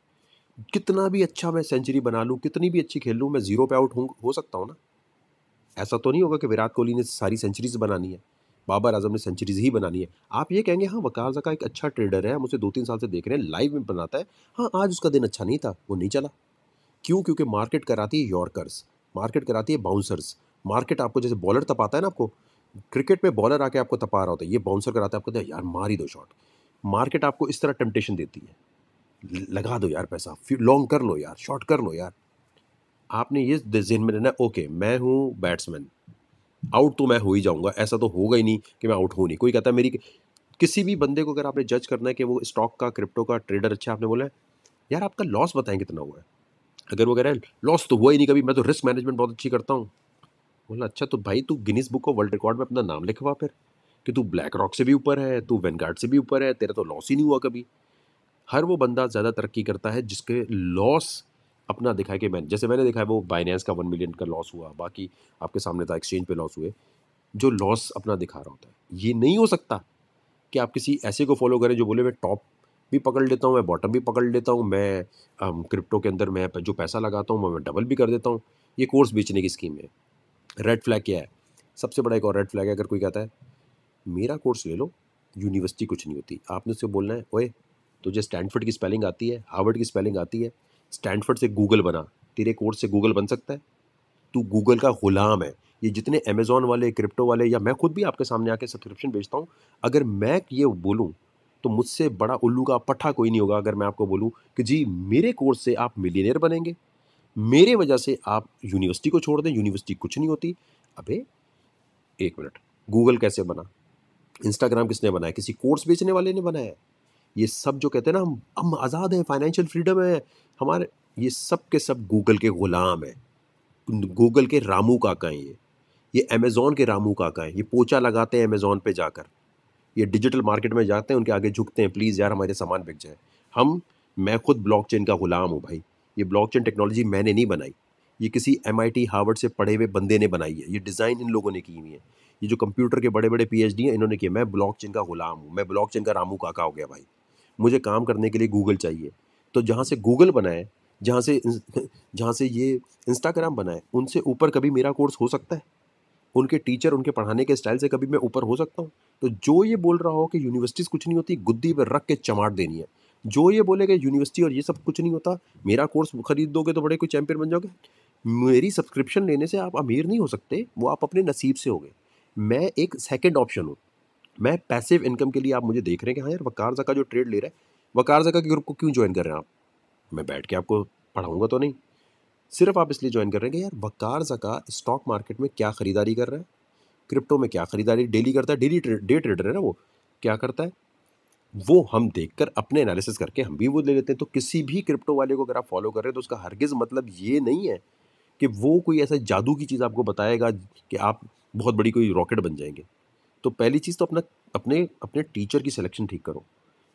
कितना भी अच्छा मैं सेंचुरी बना लूँ कितनी भी अच्छी खेल लूँ मैं ज़ीरो पे आउट हो सकता हूँ ना ऐसा तो नहीं होगा कि विराट कोहली ने सारी सेंचुरीज बनानी है बाबर आजम ने सेंचुरीज ही बनानी है आप ये कहेंगे हाँ वकार जका एक अच्छा ट्रेडर है हम उसे दो तीन साल से देख रहे हैं लाइव में बनाता है हाँ आज उसका दिन अच्छा नहीं था वो नहीं चला क्यों क्योंकि मार्केट कराती है यॉर्कर्स मार्केट कराती है बाउंसर्स मार्केट आपको जैसे बॉलर तपाता है ना आपको क्रिकेट में बॉलर आके आपको तपा रहा होता है ये बाउंसर कराता है आपको यार मार ही दो शॉट मार्केट आपको इस तरह टेम्पटेशन देती है लगा दो यार पैसा फिर लॉन्ग कर लो यार शॉर्ट कर लो यार आपने ये जहन में लेना ओके मैं हूँ बैट्समैन आउट तो मैं हो ही जाऊँगा ऐसा तो होगा ही नहीं कि मैं आउट हूँ नहीं कोई कहता है मेरी किसी भी बंदे को अगर आपने जज करना है कि वो स्टॉक का क्रिप्टो का ट्रेडर अच्छा आपने बोला है यार आपका लॉस बताएं कितना हुआ है अगर वो कह रहे हैं लॉस तो हुआ ही नहीं कभी मैं तो रिस्क मैनेजमेंट बहुत अच्छी करता हूँ बोला अच्छा तो भाई तू Guinness book of world record में अपना नाम लिखवा फिर कि तू ब्लैक रॉक से भी ऊपर है तू वेनगार्ड से भी ऊपर है तेरा तो लॉस ही नहीं हुआ कभी हर वो बंदा ज़्यादा तरक्की करता है जिसके लॉस अपना दिखाए कि मैंने जैसे मैंने देखा है वो बाइनेंस का वन मिलियन का लॉस हुआ बाकी आपके सामने था एक्सचेंज पे लॉस हुए जो लॉस अपना दिखा रहा होता है ये नहीं हो सकता कि आप किसी ऐसे को फॉलो करें जो बोले मैं टॉप भी पकड़ लेता हूँ मैं बॉटम भी पकड़ लेता हूँ मैं क्रिप्टो के अंदर मैं जो पैसा लगाता हूँ मैं डबल भी कर देता हूँ ये कोर्स बेचने की स्कीम है रेड फ्लैग क्या है सबसे बड़ा एक और रेड फ्लैग है अगर कोई कहता है मेरा कोर्स ले लो यूनिवर्सिटी कुछ नहीं होती आपने उससे बोलना है ओए तुझे स्टैंडफर्ड की स्पेलिंग आती है हार्वर्ड की स्पेलिंग आती है स्टैंडफर्ड से गूगल बना तेरे कोर्स से गूगल बन सकता है तू गूगल का गुलाम है ये जितने अमेज़ोन वाले क्रिप्टो वाले या मैं खुद भी आपके सामने आके सब्सक्रिप्शन बेचता हूँ अगर मैं ये बोलूँ तो मुझसे बड़ा उल्लू का पट्ठा कोई नहीं होगा अगर मैं आपको बोलूँ कि जी मेरे कोर्स से आप मिलीनियर बनेंगे मेरे वजह से आप यूनिवर्सिटी को छोड़ दें यूनिवर्सिटी कुछ नहीं होती अबे एक मिनट गूगल कैसे बना इंस्टाग्राम किसने बनाया किसी कोर्स बेचने वाले ने बनाया ये सब जो कहते हैं ना हम हम आज़ाद हैं फाइनेंशियल फ्रीडम है हमारे ये सब के सब गूगल के ग़ुलाम हैं गूगल के रामू काका हैं ये ये अमेज़ोन के रामू काका हैं ये पोचा लगाते हैं अमेज़ोन पे जाकर ये डिजिटल मार्केट में जाते हैं उनके आगे झुकते हैं प्लीज़ यार हमारे सामान बिक जाए हम मैं खुद ब्लॉकचेन का गुलाम हूँ भाई ये ब्लॉकचेन टेक्नोलॉजी मैंने नहीं बनाई ये किसी एम आई हार्वर्ड से पढ़े हुए बंदे ने बनाई है ये डिज़ाइन इन लोगों ने की हुई है ये जो कंप्यूटर के बड़े बड़े पी हैं इन्होंने किए मैं ब्लॉकचेन का गुलाम हूँ मैं ब्लॉकचेन का रामू काका हो गया भाई मुझे काम करने के लिए गूगल चाहिए तो जहाँ से गूगल बनाए जहाँ से [LAUGHS] जहाँ से ये इंस्टाग्राम बनाए उनसे ऊपर कभी मेरा कोर्स हो सकता है उनके टीचर उनके पढ़ाने के स्टाइल से कभी मैं ऊपर हो सकता हूँ तो जो ये बोल रहा हो कि यूनिवर्सिटीज़ कुछ नहीं होती गुद्दी पर रख के चमाट देनी है जो ये बोले कि यूनिवर्सिटी और ये सब कुछ नहीं होता मेरा कोर्स खरीद दोगे तो बड़े कोई चैम्पियन बन जाओगे मेरी सब्सक्रिप्शन लेने से आप अमीर नहीं हो सकते वो आप अपने नसीब से हो गए मैं एक सेकेंड ऑप्शन हूँ मैं पैसिव इनकम के लिए आप मुझे देख रहे हैं कि हाँ यार वकार जका जो ट्रेड ले रहा है वकार जका के ग्रुप को क्यों ज्वाइन कर रहे हैं आप मैं बैठ के आपको पढ़ाऊँगा तो नहीं सिर्फ आप इसलिए ज्वाइन कर रहे हैं कि यार बकार जका स्टॉक मार्केट में क्या खरीदारी कर रहा है क्रिप्टो में क्या खरीदारी डेली करता है डेली डे ट्रेडर है ना वो क्या करता है वो हम देख कर अपने एनालिसिस करके हम भी वो ले लेते हैं तो किसी भी क्रिप्टो वाले को अगर आप फॉलो कर रहे हैं तो उसका हरगिज़ मतलब ये नहीं है कि वो कोई ऐसा जादू की चीज़ आपको बताएगा कि आप बहुत बड़ी कोई रॉकेट बन जाएंगे तो पहली चीज़ तो अपना अपने अपने टीचर की सिलेक्शन ठीक करो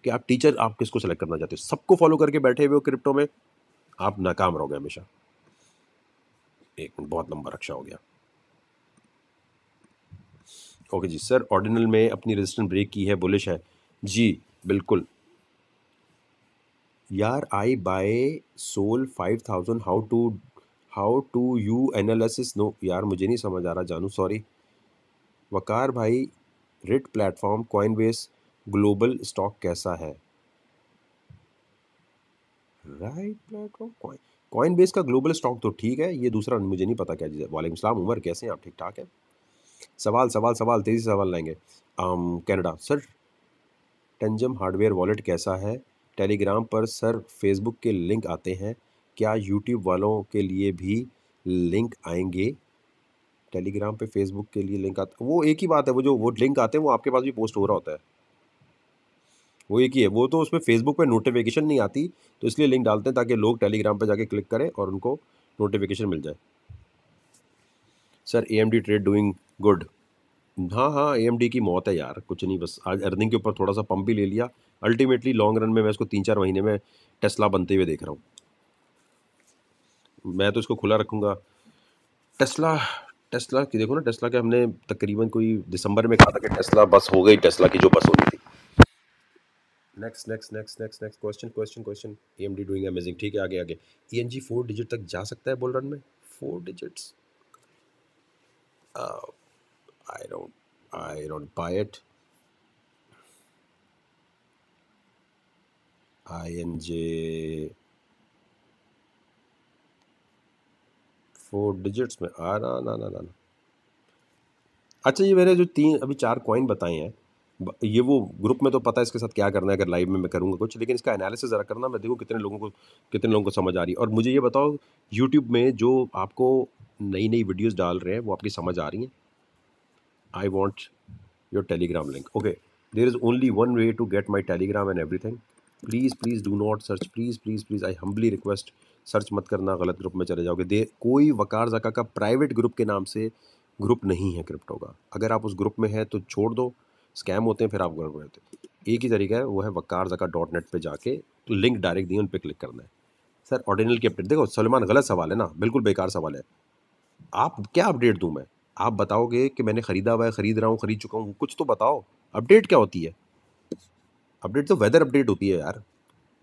कि आप टीचर आप किसको सेलेक्ट करना चाहते हो सबको फॉलो करके बैठे हुए हो क्रिप्टो में आप नाकाम रहोगे हमेशा एक मिनट बहुत लंबा रक्षा हो गया ओके जी सर ऑर्डिनल में अपनी रेजिस्टेंस ब्रेक की है बुलिश है जी बिल्कुल यार I buy Sol five thousand how to how to you analysis no यार मुझे नहीं समझ आ रहा जानू सॉरी वकार भाई right platform Coinbase global stock कैसा है right platform coin Coinbase का ग्लोबल स्टॉक तो ठीक है ये दूसरा मुझे नहीं पता क्या चीज़ है वाले सलाम उमर कैसे हैं आप ठीक ठाक हैं सवाल सवाल सवाल तेज़ी से सवाल लेंगे Canada sir Tangem hardware wallet कैसा है टेलीग्राम पर सर फेसबुक के लिंक आते हैं क्या यूट्यूब वालों के लिए भी लिंक आएंगे टेलीग्राम पे फेसबुक के लिए लिंक आते वो एक ही बात है वो जो वो लिंक आते हैं वो आपके पास भी पोस्ट हो रहा होता है वो एक ही है वो तो उसमें फेसबुक पे नोटिफिकेशन नहीं आती तो इसलिए लिंक डालते हैं ताकि लोग टेलीग्राम पर जाके क्लिक करें और उनको नोटिफिकेशन मिल जाए sir A M D trade doing good हाँ हाँ ए एम डी की मौत है यार कुछ नहीं बस आज अर्निंग के ऊपर थोड़ा सा पंप भी ले लिया अल्टीमेटली लॉन्ग रन में मैं इसको तीन चार महीने में टेस्ला बनते हुए देख रहा हूँ मैं तो इसको खुला रखूँगा टेस्ला टेस्ला की देखो ना टेस्ला के हमने तकरीबन कोई दिसंबर में कहा था कि टेस्ला बस हो गई टेस्ला की जो बस होनी थी next next next next next question question question A M D doing amazing ठीक है आगे आगे E N G four digit तक जा सकता है बोल रन में four digits I don't I don't buy it I N J four digits में आ ना ना ना ना अच्छा ये मैंने जो तीन अभी चार कॉइन बताए हैं ये वो ग्रुप में तो पता है इसके साथ क्या करना है अगर लाइव में मैं करूँगा कुछ लेकिन इसका एनालिसिस ज़रा करना मैं देखूँ कितने लोगों को कितने लोगों को समझ आ रही है और मुझे ये बताओ यूट्यूब में जो आपको नई नई वीडियोज़ डाल रहे हैं वो आपकी समझ आ रही हैं I want your Telegram link okay there is only one way to get my Telegram and everything please please do not search please please please I humbly request search मत करना गलत ग्रुप में चले जाओगे दे कोई वकार जका का private group के नाम से ग्रुप नहीं है क्रिप्टो का अगर आप उस ग्रुप में हैं तो छोड़ दो स्कैम होते हैं फिर आप गड़बड़ होते हैं एक ही तरीका है वो है वकार जका डॉट नेट पर जाके लिंक डायरेक्ट दिए उन पर क्लिक करना है सर ऑर्डिनल की अपडेट देखो सलमान गलत सवाल है ना बिल्कुल बेकार सवाल है आप क्या अपडेट दूँ मैं आप बताओगे कि मैंने ख़रीदा हुआ है ख़रीद रहा हूँ ख़रीद चुका हूँ कुछ तो बताओ अपडेट क्या होती है अपडेट तो वेदर अपडेट होती है यार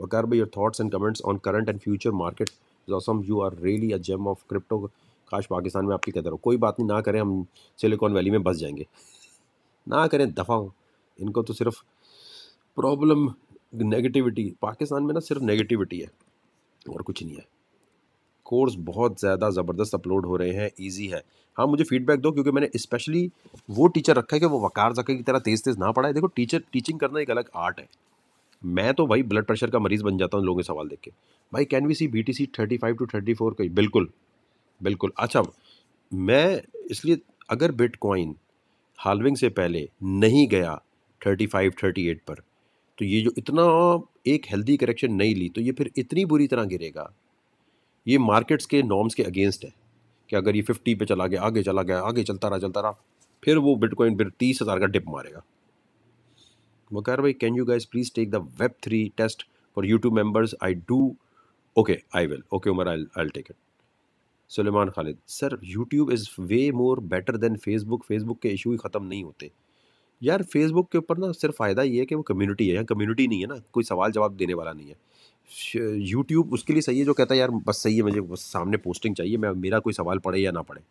वकार भाई your thoughts and comments on current and future market awesome you are really a gem of crypto काश पाकिस्तान में आपकी कदर हो कोई बात नहीं ना करें हम सिलिकॉन वैली में बस जाएंगे ना करें दफ़ा हो इनको तो सिर्फ प्रॉब्लम नेगेटिविटी पाकिस्तान में ना सिर्फ नेगेटिविटी है और कुछ नहीं है कोर्स बहुत ज़्यादा ज़बरदस्त अपलोड हो रहे हैं ईजी है हाँ मुझे फीडबैक दो क्योंकि मैंने स्पेशली वो टीचर रखा है कि वो वकार जके की तरह तेज़ तेज़ ना पढ़ाए देखो टीचर टीचिंग करना एक अलग आर्ट है मैं तो भाई ब्लड प्रेशर का मरीज़ बन जाता हूँ लोगों के सवाल देख के भाई can we see B T C thirty five to thirty four कहीं बिल्कुल बिल्कुल अच्छा मैं इसलिए अगर बिटकॉइन हालविंग से पहले नहीं गया 35 38 पर तो ये जो इतना एक हेल्दी करेक्शन नहीं ली तो ये फिर इतनी बुरी तरह गिरेगा ये मार्केट्स के नॉर्म्स के अगेंस्ट है कि अगर ये फिफ्टी पे चला गया आगे चला गया आगे चलता रहा चलता रहा फिर वो बिटकॉइन फिर तीस हज़ार का डिप मारेगा वकार भाई can you guys please take the web three test for you to members I do okay I will okay Umar I I take it Suleman Khalid sir YouTube is way more better than Facebook Facebook के issue ही ख़त्म नहीं होते यार Facebook के ऊपर ना सिर्फ फ़ायदा ये है कि वो कम्युनिटी है यहाँ कम्युनिटी नहीं है ना कोई सवाल जवाब देने वाला नहीं है यूट्यूब उसके लिए सही है जो कहता है यार बस सही है मुझे बस सामने पोस्टिंग चाहिए मैं मेरा कोई सवाल पड़े या ना पड़े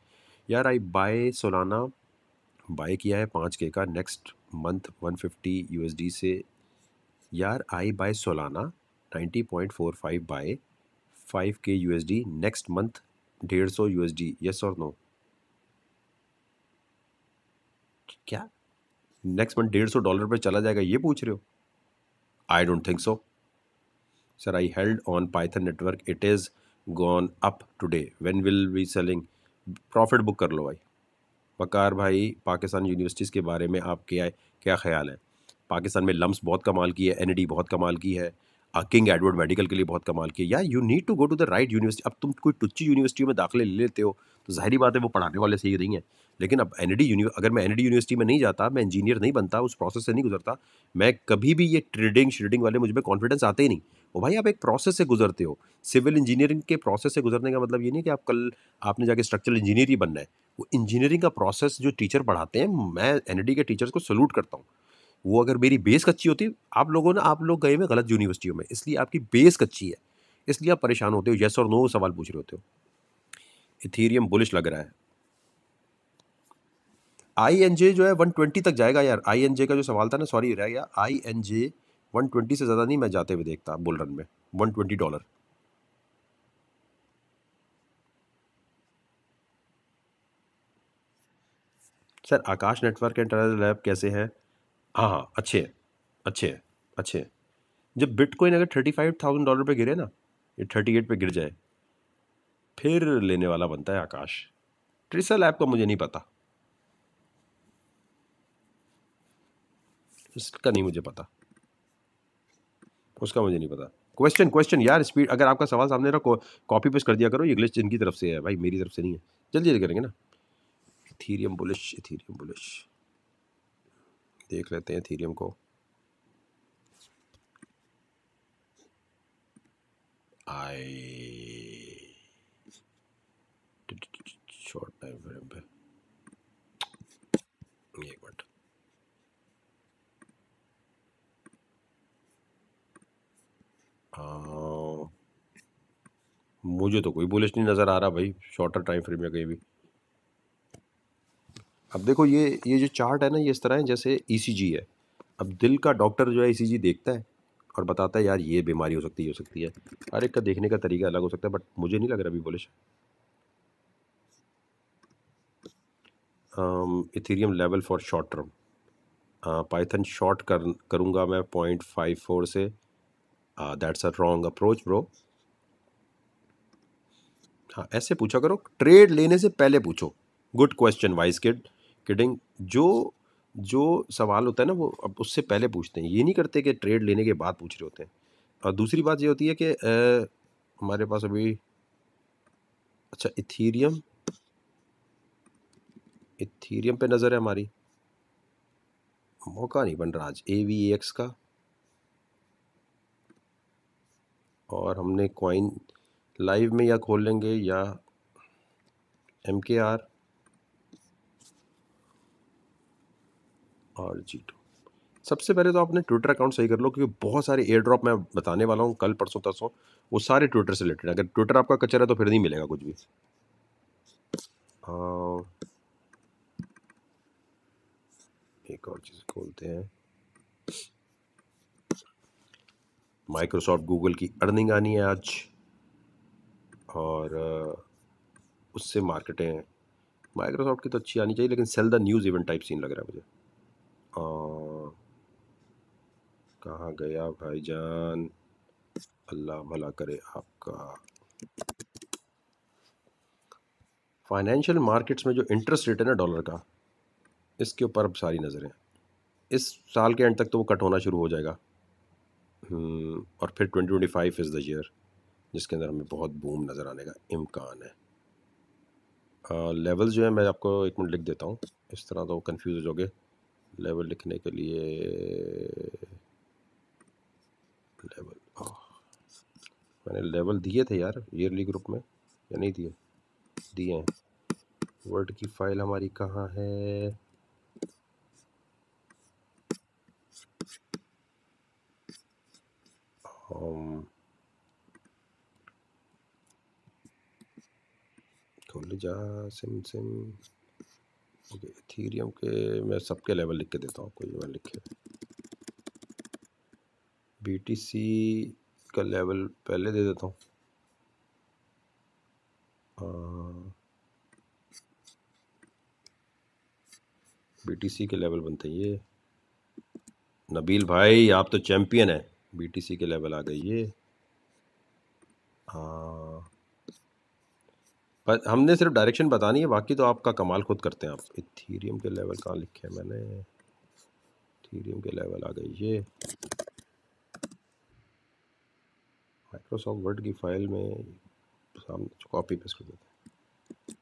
यार आई बाय सोलाना बाय किया है पाँच के का next month one fifty you से यार I buy Solana ninety point four five buy five के यू नेक्स्ट मंथ डेढ़ सौ यू यस और नो क्या नेक्स्ट मंथ डेढ़ सौ डॉलर पर चला जाएगा ये पूछ रहे हो I don't think so sir I held on Python network it is gone up today when will be selling profit book कर लो भाई वकार भाई पाकिस्तान यूनिवर्सिटीज़ के बारे में आपके आए क्या ख्याल है पाकिस्तान में लम्स बहुत कमाल की है एन e बहुत कमाल की है किंग एडवर्ड मेडिकल के लिए बहुत कमाल किया या you need to go to the right university अब तुम कोई टुच्ची यूनिवर्सिटी में दाखिले ले लेते हो तो जाहिर बात है वो पढ़ाने वाले सही रही है लेकिन अब एन अगर मैं एन यूनिवर्सिटी में नहीं जाता मैं इंजीनियर नहीं बनता उस प्रोसेस से नहीं गुजरता मैं कभी भी ये ट्रेडिंग श्रेडिंग वाले मुझे कॉन्फिडेंस आते ही नहीं वो भाई आप एक प्रोसेस से गुजरते हो सिविल इंजीनियरिंग के प्रोसेस से गुजरने का मतलब ये नहीं कि आप कल आपने जाके स्ट्रक्चरल इंजीनियर ही बनना है वो इंजीनियरिंग का प्रोसेस जो टीचर पढ़ाते हैं मैं एन के टीचर्स को सल्यूट करता हूँ वो अगर मेरी बेस कच्ची होती आप लोगों ने आप लोग गए हुए गलत यूनिवर्सिटियों में इसलिए आपकी बेस कच्ची है इसलिए आप परेशान होते हो येस और नो सवाल पूछ रहे होते हो इथीरियम बुलिश लग रहा है आई एन जे जो है वन ट्वेंटी तक जाएगा यार आई एन जे का जो सवाल था ना सॉरी रह गया I N J one twenty से ज़्यादा नहीं मैं जाते हुए देखता बुल रन में one twenty dollar sir Akash network and terror lab कैसे हैं हाँ हाँ अच्छे हैं अच्छे हैं अच्छे हैं जब बिटकॉइन अगर थर्टी फाइव थाउजेंड डॉलर पर गिरे ना ये थर्टी एट पर गिर जाए फिर लेने वाला बनता है आकाश ट्रिसल ऐप का मुझे नहीं पता इसका नहीं मुझे पता उसका मुझे नहीं पता क्वेश्चन क्वेश्चन यार स्पीड अगर आपका सवाल सामने रखो कॉपी पेस्ट कर दिया करो ये ग्लिच इनकी तरफ से है भाई मेरी तरफ से नहीं है जल्दी जल्दी करेंगे ना इथीरियम बुलिश इथीरियम बुलिश देख लेते हैं थीरियम को आई शॉर्ट टाइम फ्रेम पे एक मिनट हाँ। मुझे तो कोई बुलिश नहीं नज़र आ रहा भाई शॉर्टर टाइम फ्रेम में कहीं भी अब देखो ये ये जो चार्ट है ना ये इस तरह है जैसे ईसीजी e है अब दिल का डॉक्टर जो है ईसीजी e देखता है और बताता है यार ये बीमारी हो सकती है हो सकती है हर एक का देखने का तरीका अलग हो सकता है बट मुझे नहीं लग रहा अभी bullish Ethereum level for short term Python short कर करूँगा मैं पॉइंट फाइव फोर से that's a wrong approach bro हाँ ऐसे पूछा करो ट्रेड लेने से पहले पूछो good question wise kid kidding जो जो सवाल होता है ना वो अब उससे पहले पूछते हैं ये नहीं करते कि ट्रेड लेने के बाद पूछ रहे होते हैं और दूसरी बात ये होती है कि हमारे पास अभी अच्छा इथीरियम इथीरियम पे नज़र है हमारी मौका नहीं बन रहा आज ए वी एक्स का और हमने कॉइन लाइव में या खोल लेंगे या M K are R G to सबसे पहले तो आपने ट्विटर अकाउंट सही कर लो क्योंकि बहुत सारे एयर ड्रॉप मैं बताने वाला हूँ कल परसों तरसों वो सारे ट्विटर से रिलेटेड अगर ट्विटर आपका कचरा है तो फिर नहीं मिलेगा कुछ भी हाँ। एक और चीज़ खोलते हैं माइक्रोसॉफ्ट गूगल की अर्निंग आनी है आज और उससे मार्केटें माइक्रोसॉफ्ट की तो अच्छी आनी चाहिए लेकिन sell the news event type scene लग रहा है मुझे कहाँ गया भाईजान अल्लाह भला करे आपका फाइनेंशियल मार्केट्स में जो इंटरेस्ट रेट है ना डॉलर का इसके ऊपर अब सारी नज़रें इस साल के एंड तक तो वो कट होना शुरू हो जाएगा हम्म, और फिर twenty twenty five is the year जिसके अंदर हमें बहुत बूम नज़र आने का इम्कान है लेवल्स जो है मैं आपको एक मिनट लिख देता हूँ इस तरह तो कन्फ्यूज़ हो जाओगे लेवल लिखने के लिए लेवल मैंने लेवल दिए थे यार ईयरली ग्रुप में या नहीं दिए दिए हैं वर्ड की फाइल हमारी कहाँ है um, खोल जा सिम सिम ओके इथीरियम के मैं सबके लेवल लिख के देता हूँ आपको ये लिखे बी टी सी का लेवल पहले दे देता हूँ बी टी सी के लेवल बनते हैं ये नबील भाई आप तो चैम्पियन हैं बी टी सी के लेवल आ गई ये हाँ पर हमने सिर्फ डायरेक्शन बतानी है बाकी तो आपका कमाल खुद करते हैं आप इथीरियम के लेवल कहाँ लिखे हैं मैंने इथीरियम के लेवल आ गए ये माइक्रोसॉफ्ट वर्ड की फाइल में सामने कॉपी पेस्ट कर देते हैं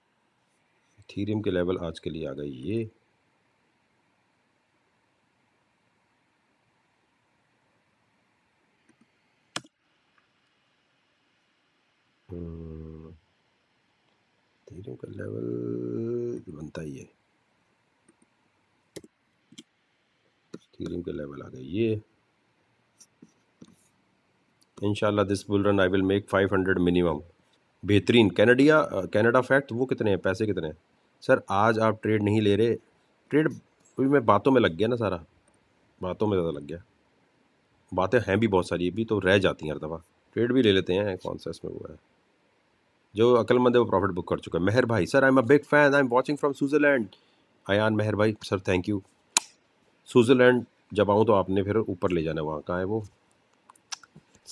इथीरियम के लेवल आज के लिए आ गए ये का लेवल बनता ही है के लेवल आ गए ये इनशाला this bull run I will make five hundred minimum बेहतरीन कैनेडिया कैनेडा फैक्ट वो कितने हैं पैसे कितने हैं सर आज आप ट्रेड नहीं ले रहे ट्रेड मैं बातों में लग गया ना सारा बातों में ज़्यादा लग गया बातें हैं भी बहुत सारी अभी तो रह जाती हैं हर दफ़ा ट्रेड भी ले लेते हैं कौन सा इसमें वो है जो अकलमंद है वो प्रॉफिट बुक कर चुका है मेहर भाई sir I am a big fan I am watching from Switzerland Ayaan Mehar भाई सर थैंक यू स्विट्ज़रलैंड जब आऊँ तो आपने फिर ऊपर ले जाना वहाँ कहाँ है वो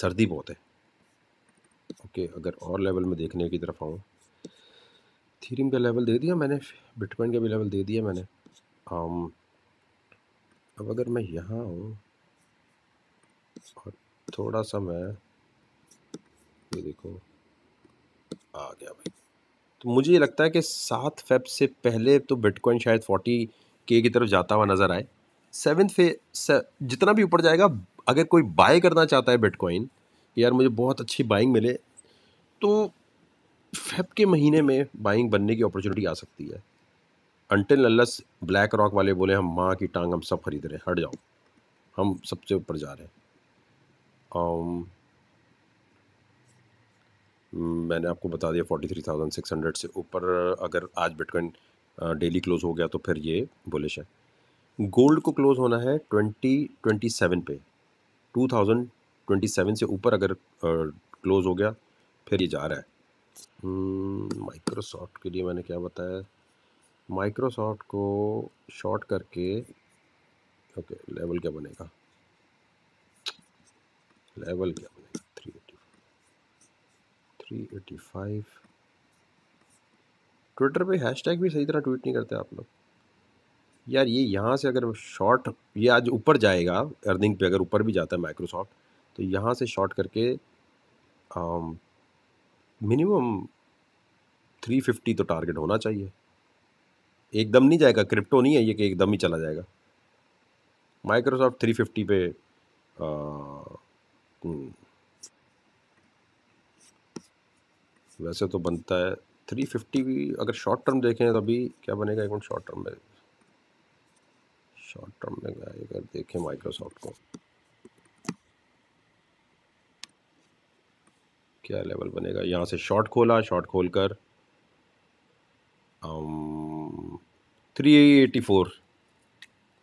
सर्दी बहुत है ओके okay, अगर और लेवल में देखने की तरफ आऊँ थीरिम का लेवल दे दिया मैंने बिटकॉइन का भी लेवल दे दिया मैंने आम, um, अब अगर मैं यहाँ हूँ और थोड़ा सा मैं ये देखो आ गया भाई तो मुझे ये लगता है कि सात फेब से पहले तो बिटकॉइन शायद फोर्टी के की तरफ जाता हुआ नज़र आए सेवन फे से, जितना भी ऊपर जाएगा अगर कोई बाय करना चाहता है बिटकॉइन यार मुझे बहुत अच्छी बाइंग मिले तो फेब के महीने में बाइंग बनने की अपॉर्चुनिटी आ सकती है अनटिल अल्लस ब्लैक रॉक वाले बोले हम माँ की टांग हम सब खरीद रहे हैं हट जाओ हम सबसे ऊपर जा रहे हैं um, मैंने आपको बता दिया forty three thousand six hundred से ऊपर अगर आज बिटकॉइन डेली क्लोज़ हो गया तो फिर ये बुलिश है गोल्ड को क्लोज़ होना है ट्वेंटी ट्वेंटी सेवन पे टू थाउजेंड ट्वेंटी सेवन से ऊपर अगर क्लोज़ हो गया फिर ये जा रहा है माइक्रोसॉफ्ट हम्म, के लिए मैंने क्या बताया माइक्रोसॉफ्ट को शॉर्ट करके ओके लेवल क्या बनेगा लेवल क्या 385 ट्विटर पे हैशटैग भी सही तरह ट्वीट नहीं करते आप लोग यार ये यहाँ से अगर शॉर्ट ये आज ऊपर जाएगा अर्निंग पे अगर ऊपर भी जाता है माइक्रोसॉफ्ट तो यहाँ से शॉर्ट करके मिनिमम थ्री फिफ्टी तो टारगेट होना चाहिए एकदम नहीं जाएगा क्रिप्टो नहीं है ये कि एकदम ही चला जाएगा माइक्रोसॉफ्ट थ्री फिफ्टी पे आ, uh, वैसे तो बनता है थ्री फिफ्टी भी अगर शॉर्ट टर्म देखें तो अभी क्या बनेगा एक मिनट शॉर्ट टर्म में शॉर्ट टर्म में अगर देखें माइक्रोसॉफ्ट को क्या लेवल बनेगा यहाँ से शॉर्ट खोला शॉर्ट खोल कर थ्री एटी फोर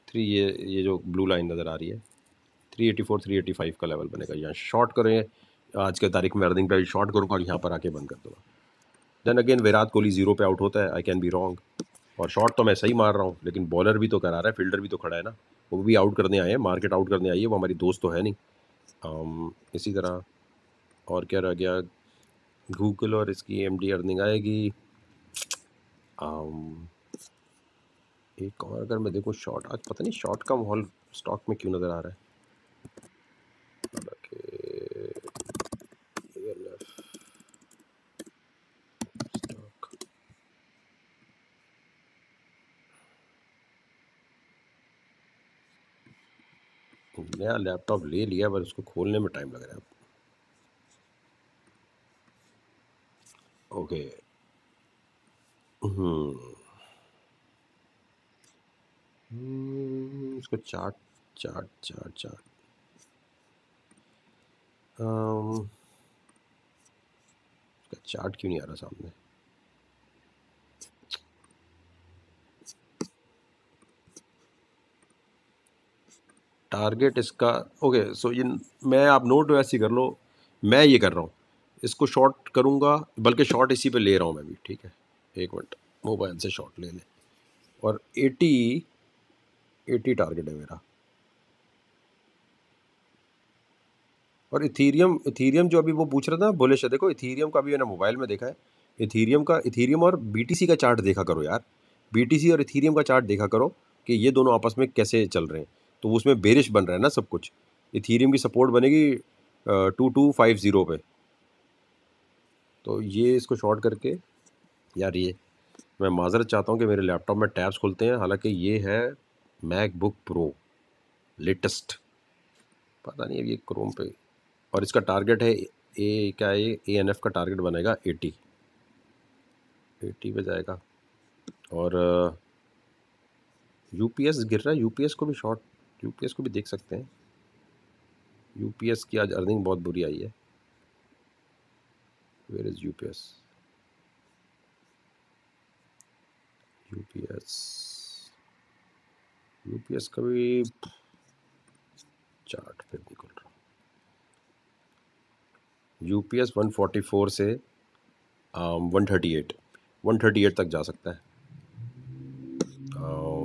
थ्री ये ये जो ब्लू लाइन नज़र आ रही है three eighty four three eighty five का लेवल बनेगा यहाँ शॉर्ट करें आज के तारीख में अर्निंग पे शॉर्ट करूँगा और यहाँ पर आके बंद कर दूँगा then again Virat Kohli zero पे आउट होता है आई कैन बी रॉन्ग और शॉट तो मैं सही मार रहा हूँ लेकिन बॉलर भी तो करा रहा है फील्डर भी तो खड़ा है ना वो भी आउट करने आए हैं मार्केट आउट करने आई है वो हमारी दोस्त तो है नहीं um, इसी तरह और क्या रह गया गूगल और इसकी एम डी अर्निंग आएगी um, एक और अगर मैं देखूँ शॉर्ट आज पता नहीं शॉर्ट का माहौल स्टॉक में क्यों नज़र आ रहा है नया लैपटॉप ले लिया पर उसको खोलने में टाइम लग रहा है ओके हम्म।, हम्म इसको chart chart chart chart chart क्यों नहीं आ रहा सामने टारगेट इसका ओके सो इन मैं आप नोट तो वैसी कर लो मैं ये कर रहा हूँ इसको शॉर्ट करूँगा बल्कि शॉर्ट इसी पे ले रहा हूँ मैं भी ठीक है एक मिनट मोबाइल से शॉर्ट ले लें और एटी एटी टारगेट है मेरा और इथीरियम इथीरियम जो अभी वो पूछ रहा था बोले शायद देखो इथीरियम का भी मैंने मोबाइल में देखा है इथीरियम का इथीरियम और बीटीसी का चार्ट देखा करो यार बीटीसी और इथीरियम का चार्ट देखा करो कि ये दोनों आपस में कैसे चल रहे हैं तो उसमें बेरिश बन रहा है ना सब कुछ इथीरियम की सपोर्ट बनेगी टू टू फाइव ज़ीरो पे तो ये इसको शॉर्ट करके यार ये मैं माजरत चाहता हूँ कि मेरे लैपटॉप में टैब्स खुलते हैं हालांकि ये है मैकबुक प्रो लेटेस्ट पता नहीं अब ये क्रोम पे और इसका टारगेट है ए क्या है ए एन एफ का टारगेट बनेगा एटी एटी पे जाएगा और यूपीएस गिर रहा है यूपीएस को भी शॉर्ट यूपीएस को भी देख सकते हैं यूपीएस की आज अर्निंग बहुत बुरी आई है where is UPS P S का भी चार्ट फिर निकल रहा फोर्टी फोर से वन थर्टी एट तक जा सकता है um,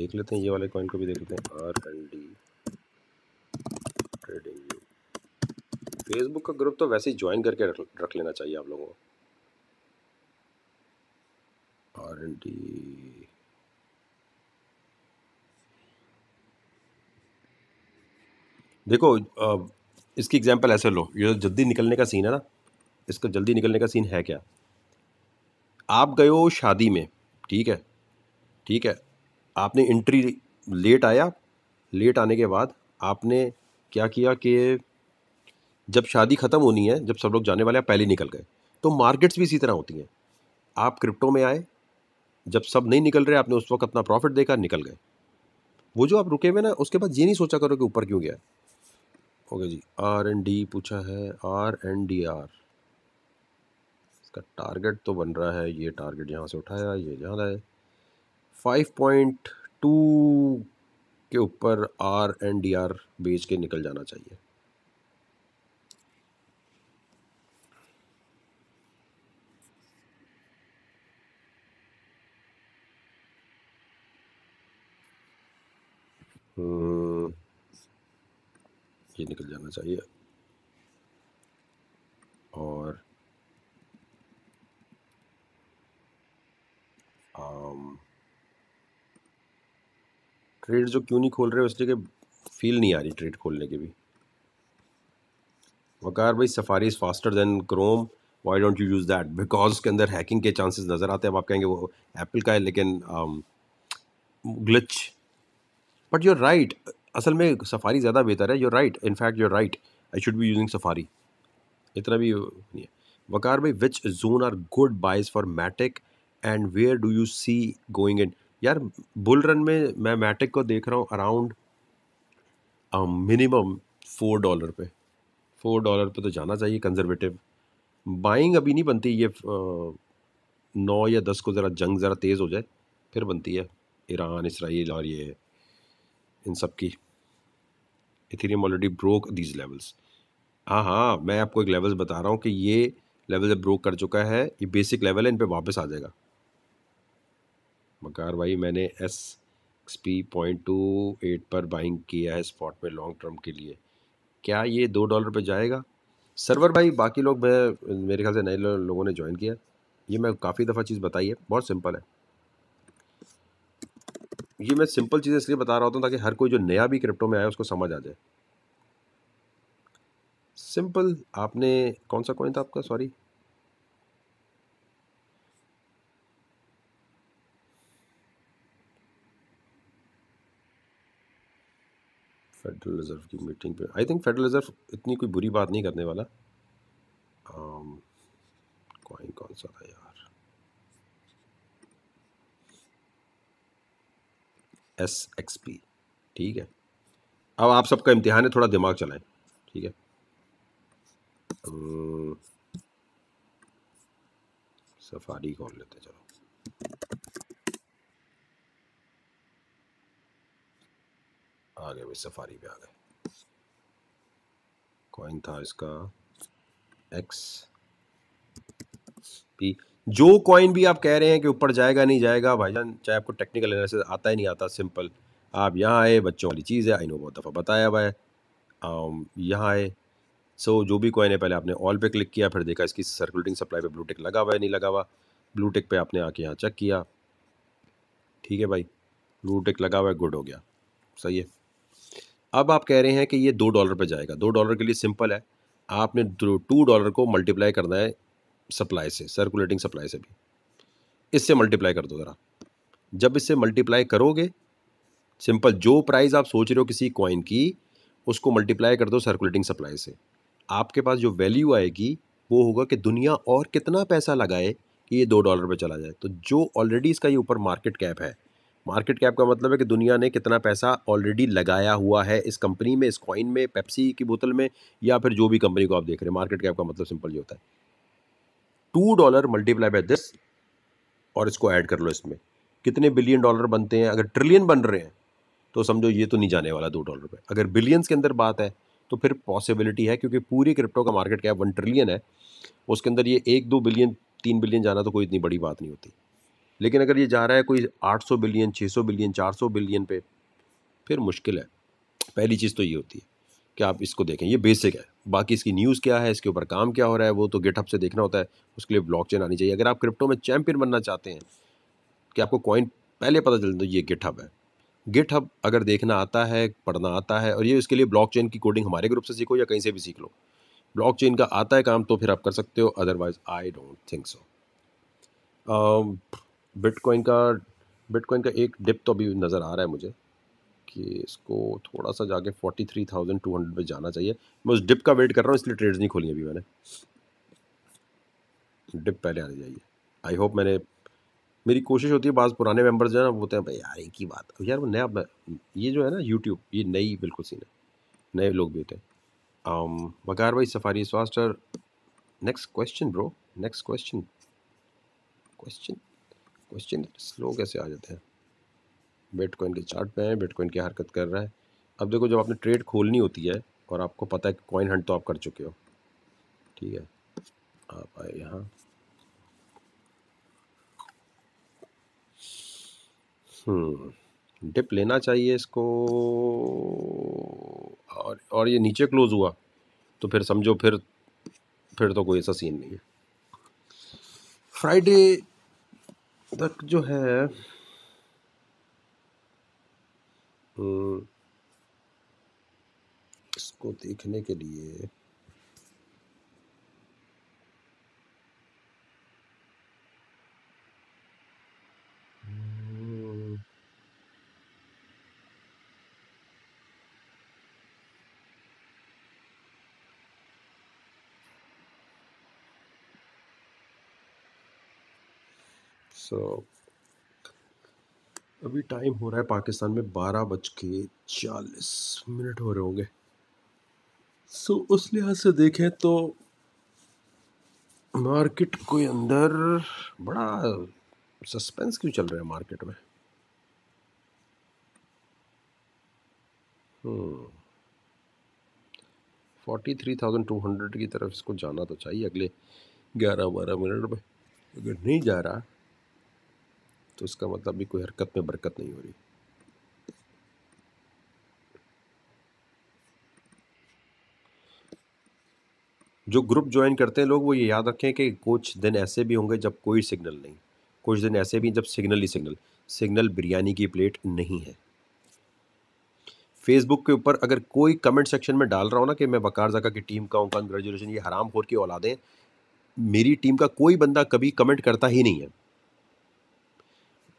देख लेते हैं ये वाले कॉइन को भी देख लेते हैं R N D trading Facebook का ग्रुप तो वैसे ही ज्वाइन करके रख, लेना चाहिए आप लोगों को आर एन डी देखो इसकी एग्जांपल ऐसे लो ये जल्दी निकलने का सीन है ना इसका जल्दी निकलने का सीन है क्या आप गए हो शादी में ठीक है ठीक है आपने इंट्री लेट आया लेट आने के बाद आपने क्या किया कि जब शादी ख़त्म होनी है जब सब लोग जाने वाले हैं पहले निकल गए तो मार्केट्स भी इसी तरह होती हैं आप क्रिप्टो में आए जब सब नहीं निकल रहे आपने उस वक्त अपना प्रॉफिट देखा निकल गए वो जो आप रुके हुए ना उसके बाद ये नहीं सोचा करो कि ऊपर क्यों गया okay G R and D पूछा है आर एन डी आर इसका टारगेट तो बन रहा है ये टारगेट यहाँ से उठाया ये जहाँ लाए 5.2 के ऊपर आर एंड डी आर बेच के निकल जाना चाहिए हम्म, ये निकल जाना चाहिए और um, ट्रेड जो क्यों नहीं खोल रहे हो इसलिए कि फील नहीं आ रही ट्रेड खोलने की भी वकार भाई Safari is faster than Chrome why don't you use that because के अंदर हैकिंग के चांसेस नज़र आते हैं अब आप कहेंगे वो एप्पल का है लेकिन ग्लिच बट यूर राइट असल में सफारी ज़्यादा बेहतर है you're right in fact you're right I should be using Safari इतना भी नहीं है वकार भाई which zone are good buys for Matic and where do you see going in यार बुल रन में मैं मैटिक को देख रहा हूँ अराउंड मिनिमम फोर डॉलर पे फोर डॉलर पे तो जाना चाहिए कंजर्वेटिव बाइंग अभी नहीं बनती ये नौ या दस को ज़रा जंग ज़रा तेज़ हो जाए फिर बनती है ईरान इसराइल और ये इन सब की Ethereum already broke these levels हाँ हाँ मैं आपको एक लेवल्स बता रहा हूँ कि ये लेवल ब्रोक कर चुका है ये बेसिक लेवल है इन पर वापस आ जाएगा मकार भाई मैंने S X P point two eight पर बाइंग किया है स्पॉट में लॉन्ग टर्म के लिए क्या ये दो डॉलर पे जाएगा सर्वर भाई बाकी लोग मैं मेरे ख्याल से नए लोगों ने ज्वाइन किया ये मैं काफ़ी दफ़ा चीज़ बताई है बहुत सिंपल है ये मैं सिंपल चीज़ें इसलिए बता रहा होता हूँ ताकि हर कोई जो नया भी क्रिप्टो में आया उसको समझ आ जाए सिंपल आपने कौन सा कॉइन था आपका सॉरी फेडरल रिज़र्व की मीटिंग पे आई थिंक फेडरल रिज़र्व इतनी कोई बुरी बात नहीं करने वाला um, कॉइन कौन सा था यार एस एक्स पी ठीक है अब आप सबका इम्तिहान है थोड़ा दिमाग चलाएं ठीक है um, सफारी खोल लेते चलो आ गए भाई सफारी पे आ गए कॉइन था इसका एक्स पी जो कॉइन भी आप कह रहे हैं कि ऊपर जाएगा नहीं जाएगा भाईजान चाहे आपको टेक्निकल एनालिसिस आता ही नहीं आता सिंपल आप यहाँ आए बच्चों वाली चीज़ है आई नो बहुत दफ़ा बताया हुआ है यहाँ आए सो जो भी कॉइन है पहले आपने ऑल पे क्लिक किया फिर देखा इसकी सर्कुलेटिंग सप्लाई पे ब्लू टिक लगा हुआ है नहीं लगा हुआ ब्लू टिक पे आपने आके यहाँ चेक किया ठीक है भाई ब्लू टिक लगा हुआ है गुड हो गया सही है अब आप कह रहे हैं कि ये दो डॉलर पर जाएगा दो डॉलर के लिए सिंपल है आपने टू डॉलर को मल्टीप्लाई करना है सप्लाई से सर्कुलेटिंग सप्लाई से भी इससे मल्टीप्लाई कर दो ज़रा जब इससे मल्टीप्लाई करोगे सिंपल जो प्राइस आप सोच रहे हो किसी कॉइन की उसको मल्टीप्लाई कर दो सर्कुलेटिंग सप्लाई से आपके पास जो वैल्यू आएगी वो होगा कि दुनिया और कितना पैसा लगाए कि ये दो डॉलर पर चला जाए तो जो ऑलरेडी इसका ये ऊपर मार्केट कैप है मार्केट कैप का मतलब है कि दुनिया ने कितना पैसा ऑलरेडी लगाया हुआ है इस कंपनी में इस कॉइन में पेप्सी की बोतल में या फिर जो भी कंपनी को आप देख रहे हैं मार्केट कैप का मतलब सिंपल ये होता है two dollar multiply by this और इसको ऐड कर लो इसमें कितने बिलियन डॉलर बनते हैं अगर ट्रिलियन बन रहे हैं तो समझो ये तो नहीं जाने वाला दो डॉलर पर अगर बिलियंस के अंदर बात है तो फिर पॉसिबिलिटी है क्योंकि पूरी क्रिप्टो का मार्केट कैप वन ट्रिलियन है उसके अंदर ये एक दो बिलियन तीन बिलियन जाना तो कोई इतनी बड़ी बात नहीं होती लेकिन अगर ये जा रहा है कोई 800 बिलियन 600 बिलियन 400 बिलियन पे फिर मुश्किल है पहली चीज़ तो ये होती है कि आप इसको देखें ये बेसिक है बाकी इसकी न्यूज़ क्या है इसके ऊपर काम क्या हो रहा है वो तो गेटअप से देखना होता है उसके लिए ब्लॉक आनी चाहिए अगर आप क्रिप्टो में चैंपियन बनना चाहते हैं कि आपको कॉइन पहले पता चल तो ये गिटहब है हब अगर देखना आता है पढ़ना आता है और ये इसके लिए ब्लॉकचेन की कोडिंग हमारे ग्रुप से सीखो या कहीं से भी सीख लो ब्लॉकचेन का आता है काम तो फिर आप कर सकते हो otherwise I don't think so bitcoin का बिटकॉइन का एक डिप तो अभी नज़र आ रहा है मुझे कि इसको थोड़ा सा जाके forty three thousand two hundred पर जाना चाहिए मैं उस डिप का वेट कर रहा हूँ इसलिए ट्रेड्स नहीं खोली अभी मैंने डिप पहले आने चाहिए आई होप मैंने मेरी कोशिश होती है बाज़ पुराने मेंबर्स जो है ना बोलते हैं भाई यार एक ही बात यार वो नया ये जो है ना यूट्यूब ये नई बिल्कुल सीन है नए लोग भी होते हैं वकार um, भाई Safari faster next question bro next question question question slow कैसे आ जाते हैं बिटकॉइन के चार्ट पे हैं बिटकॉइन की हरकत कर रहा है अब देखो जब आपने ट्रेड खोलनी होती है और आपको पता है कि कॉइन हंट तो आप कर चुके हो ठीक है आप आए यहाँ डिप हम्म, लेना चाहिए इसको और और ये नीचे क्लोज हुआ तो फिर समझो फिर फिर तो कोई ऐसा सीन नहीं है फ्राइडे तक जो है हम्म, इसको देखने के लिए सो so, अभी टाइम हो रहा है पाकिस्तान में बारह बज के चालीस मिनट हो रहे होंगे सो so, उस लिहाज से देखें तो मार्केट के अंदर बड़ा सस्पेंस क्यों चल रहा है मार्केट में forty three thousand two hundred की तरफ इसको जाना तो चाहिए अगले ग्यारह बारह मिनट में अगर नहीं जा रहा तो इसका मतलब भी कोई हरकत में बरकत नहीं हो रही जो ग्रुप ज्वाइन करते हैं लोग वो ये याद रखें कि कुछ दिन ऐसे भी होंगे जब कोई सिग्नल नहीं कुछ दिन ऐसे भी जब सिग्नल ही सिग्नल सिग्नल बिरयानी की प्लेट नहीं है फेसबुक के ऊपर अगर कोई कमेंट सेक्शन में डाल रहा हूँ ना कि मैं बकार जका की टीम का हूँ कंग्रेजुलेशन ये हराम खोर की औलादें मेरी टीम का कोई बंदा कभी कमेंट करता ही नहीं है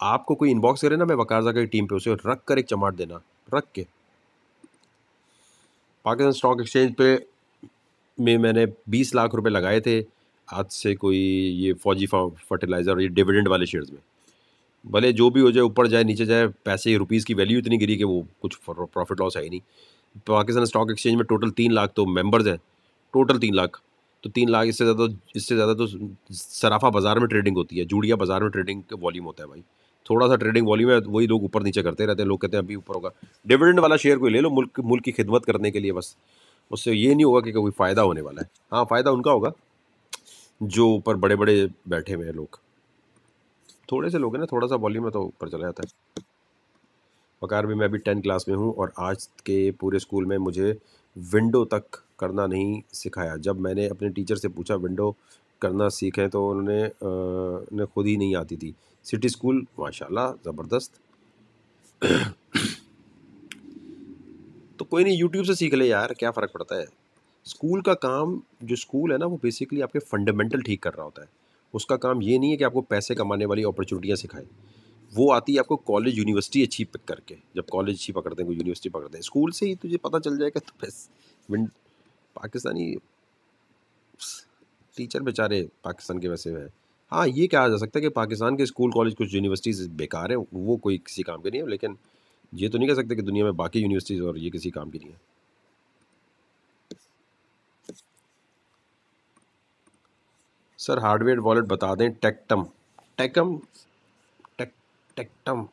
आपको कोई इनबॉक्स करे ना मैं वकारजा की टीम पे उसे रख कर एक चमाट देना रख के पाकिस्तान स्टॉक एक्सचेंज पे में मैंने बीस लाख रुपए लगाए थे आज से कोई ये फौजी फर्टिलाइज़र ये डिविडेंड वाले शेयर्स में भले जो भी हो जाए ऊपर जाए नीचे जाए पैसे रुपीज़ की वैल्यू इतनी गिरी कि वो कुछ प्रॉफिट लॉस है ही नहीं पाकिस्तान स्टॉक एक्सचेंज में टोटल तीन लाख तो मेम्बर्स हैं टोटल तीन लाख तो तीन लाख इससे ज़्यादा इससे ज़्यादा तो सराफा बाज़ार में ट्रेडिंग होती है जूड़िया बाज़ार में ट्रेडिंग का वॉल्यूम होता है भाई थोड़ा सा ट्रेडिंग वॉल्यूम है वही लोग ऊपर नीचे करते रहते हैं लोग कहते हैं अभी ऊपर होगा डिविडेंड वाला शेयर कोई ले लो मुल्क मुल्क की खिदमत करने के लिए बस उससे ये नहीं होगा कि कोई फ़ायदा होने वाला है हाँ फ़ायदा उनका होगा जो ऊपर बड़े बड़े बैठे हुए हैं लोग थोड़े से लोग हैं ना थोड़ा सा वॉल्यूम है तो ऊपर चला जाता है वकार भी मैं अभी टेंथ क्लास में हूँ और आज के पूरे स्कूल में मुझे विंडो तक करना नहीं सिखाया जब मैंने अपने टीचर से पूछा विंडो करना सीखें तो उन्होंने खुद ही नहीं आती थी सिटी स्कूल माशाल्लाह ज़बरदस्त तो कोई नहीं यूट्यूब से सीख ले यार क्या फ़र्क पड़ता है स्कूल का काम जो स्कूल है ना वो बेसिकली आपके फंडामेंटल ठीक कर रहा होता है उसका काम ये नहीं है कि आपको पैसे कमाने वाली अपॉर्चुनिटियाँ सिखाए वो आती है आपको कॉलेज यूनिवर्सिटी अच्छी पिक करके जब कॉलेज अच्छी पकड़ते हैं कोई यूनिवर्सिटी पकड़ते हैं स्कूल से ही तुझे पता चल जाएगा तो बस पाकिस्तानी टीचर बेचारे पाकिस्तान के वैसे हैं हाँ ये कहा जा सकता है कि पाकिस्तान के स्कूल कॉलेज कुछ यूनिवर्सिटीज़ बेकार हैं वो कोई किसी काम के नहीं है लेकिन ये तो नहीं कह सकते कि दुनिया में बाकी यूनिवर्सिटीज़ और ये किसी काम की नहीं है सर हार्डवेयर वॉलेट बता दें टेक्टम टेकम टेक टेक्टम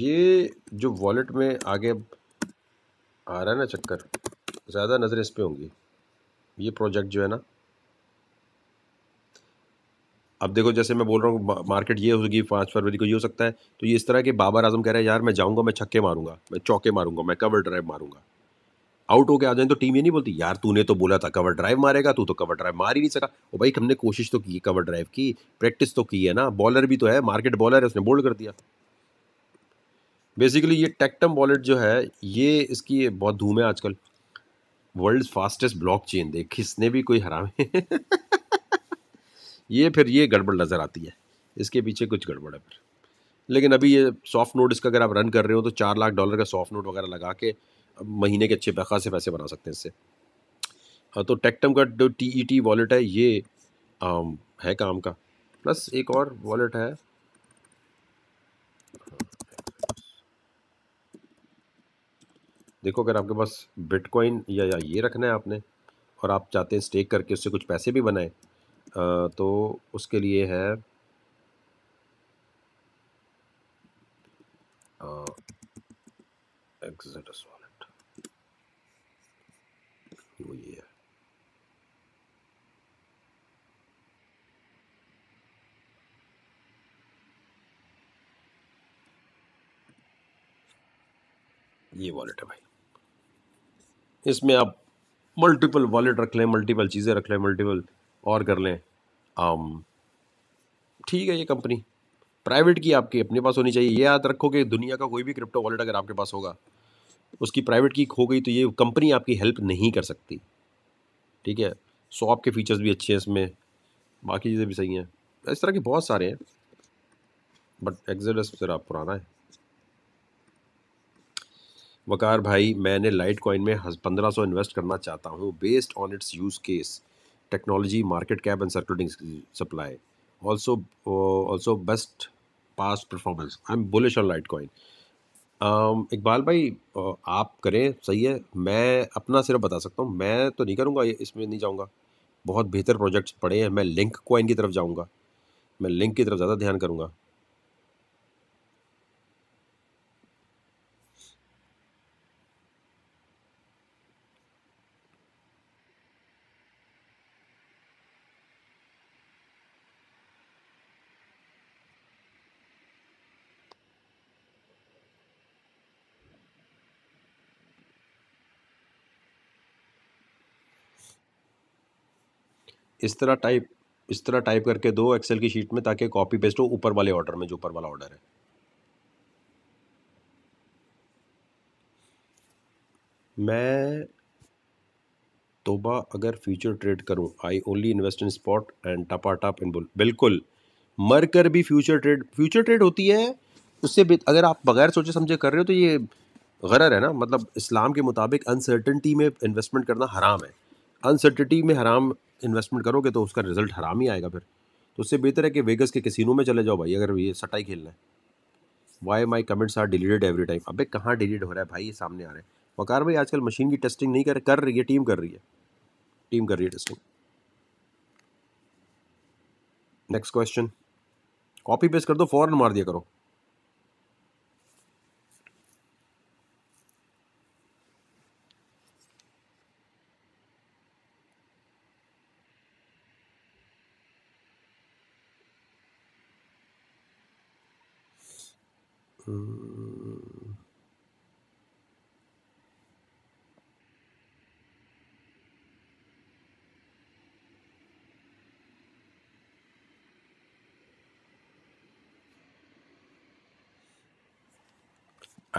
ये जो वॉलेट में आगे आ रहा है ना चक्कर ज़्यादा नज़र इस पर होंगी ये प्रोजेक्ट जो है ना अब देखो जैसे मैं बोल रहा हूँ मार्केट ये होगी पाँच फरवरी को ये हो सकता है तो ये इस तरह के बाबर आजम कह रहे हैं यार मैं जाऊँगा मैं छक्के मारूंगा मैं चौके मारूंगा मैं कवर ड्राइव मारूंगा आउट होके आ जाए तो टीम ये नहीं बोलती यार तूने तो बोला था कवर ड्राइव मारेगा तू तो कवर ड्राइव मार ही नहीं सका ओ भाई हमने कोशिश तो की कवर ड्राइव की प्रैक्टिस तो की है ना बॉलर भी तो है मार्केट बॉलर है उसने बोल्ड कर दिया बेसिकली ये टेक्टम वॉलेट जो है ये इसकी बहुत धूम है आजकल वर्ल्ड फास्टेस्ट ब्लॉक चेन देख किसने भी कोई हराम है ये फिर ये गड़बड़ नज़र आती है इसके पीछे कुछ गड़बड़ है फिर लेकिन अभी ये सॉफ्ट नोट इसका अगर आप रन कर रहे हो तो चार लाख डॉलर का सॉफ्ट नोट वगैरह लगा के महीने के अच्छे से पैसे बना सकते हैं इससे हाँ तो टेक्टम का जो टी ई टी वॉलेट है ये आ, है काम का प्लस एक और वॉलेट है देखो अगर आपके पास बिटकॉइन या, या ये रखना है आपने और आप चाहते हैं स्टेक करके उससे कुछ पैसे भी बनाए तो उसके लिए है एक्सटस वॉलेट वो ये है ये वॉलेट है भाई इसमें आप मल्टीपल वॉलेट रख लें मल्टीपल चीज़ें रख लें मल्टीपल और कर लें आम um, ठीक है ये कंपनी प्राइवेट की आपके अपने पास होनी चाहिए ये याद रखो कि दुनिया का कोई भी क्रिप्टो वॉलेट अगर आपके पास होगा उसकी प्राइवेट की खो गई तो ये कंपनी आपकी हेल्प नहीं कर सकती ठीक है सो आपके फीचर्स भी अच्छे हैं इसमें बाकी चीज़ें भी सही हैं इस तरह के बहुत सारे हैं बट एक्जेडस ज़रा पुराना है वकार भाई मैंने लाइट कॉइन में पंद्रह सौ इन्वेस्ट करना चाहता हूँ based on its use case technology market cap and circulating supply also also best past performance I am bullish on litecoin Iqbal भाई uh, आप करें सही है मैं अपना सिर्फ बता सकता हूँ मैं तो नहीं करूँगा इसमें नहीं जाऊँगा बहुत बेहतर प्रोजेक्ट्स पड़े हैं मैं लिंक कॉइन की तरफ जाऊँगा मैं लिंक की तरफ ज़्यादा ध्यान करूँगा इस तरह टाइप इस तरह टाइप करके दो एक्सेल की शीट में ताकि कॉपी पेस्ट हो ऊपर वाले ऑर्डर में जो ऊपर वाला ऑर्डर है मैं तोबा अगर फ्यूचर ट्रेड करूं I only invest in spot and टपा टप इन बुल बिल्कुल मर कर भी फ्यूचर ट्रेड फ्यूचर ट्रेड होती है उससे भी अगर आप बगैर सोचे समझे कर रहे हो तो ये गरर है ना मतलब इस्लाम के मुताबिक अनसर्टनटी में इन्वेस्टमेंट करना हराम है अनसर्टिटी में हराम इन्वेस्टमेंट करोगे तो उसका रिजल्ट हराम ही आएगा फिर तो उससे बेहतर है कि वेगस के कैसीनो में चले जाओ भाई अगर ये सटाई खेलना है why my comments are deleted every time अबे कहाँ डिलीट हो रहा है भाई ये सामने आ रहे हैं वकार भाई आजकल मशीन की टेस्टिंग नहीं कर कर रही है टीम कर रही है टीम कर रही है testing next question copy paste कर दो फ़ौरन मार दिया करो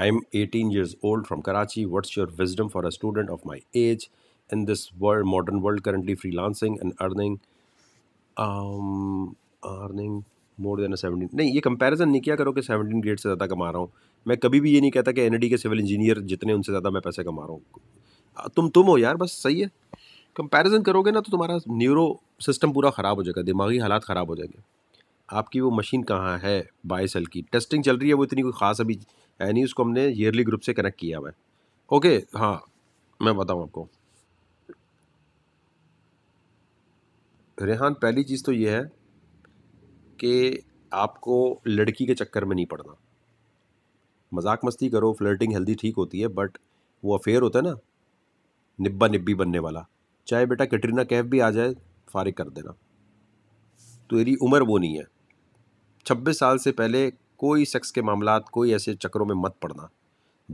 am eighteen years old from Karachi what's your wisdom for a student of my age in this world modern world currently freelancing and earning earning more than seventeen नहीं ये comparison नहीं किया करो कि सेवनटीन ग्रेड से ज़्यादा कमा रहा हूँ मैं कभी भी ये नहीं कहता कि एन के सिविल इंजीनियर जितने उनसे ज़्यादा मैं पैसे कमा रहा हूँ तुम तुम हो यार बस सही है कंपेरिजन करोगे ना तो तुम्हारा न्यूरो सिस्टम पूरा ख़राब हो जाएगा दिमागी हालात ख़राब हो जाएंगे आपकी वो मशीन कहाँ है बाय की टेस्टिंग चल रही है वो इतनी कोई ख़ास अभी एनी उसको हमने ईयरली ग्रुप से कनेक्ट किया हुआ है ओके हाँ मैं बताऊँ आपको रेहान पहली चीज़ तो ये है कि आपको लड़की के चक्कर में नहीं पड़ना मजाक मस्ती करो फ्लर्टिंग हेल्दी ठीक होती है बट वो अफेयर होता है ना निब्बा निब्बी बनने वाला चाहे बेटा कैटरीना कैफ भी आ जाए फारिग कर देना तो तेरी उम्र वो नहीं है छब्बीस साल से पहले कोई सेक्स के मामला कोई ऐसे चक्करों में मत पड़ना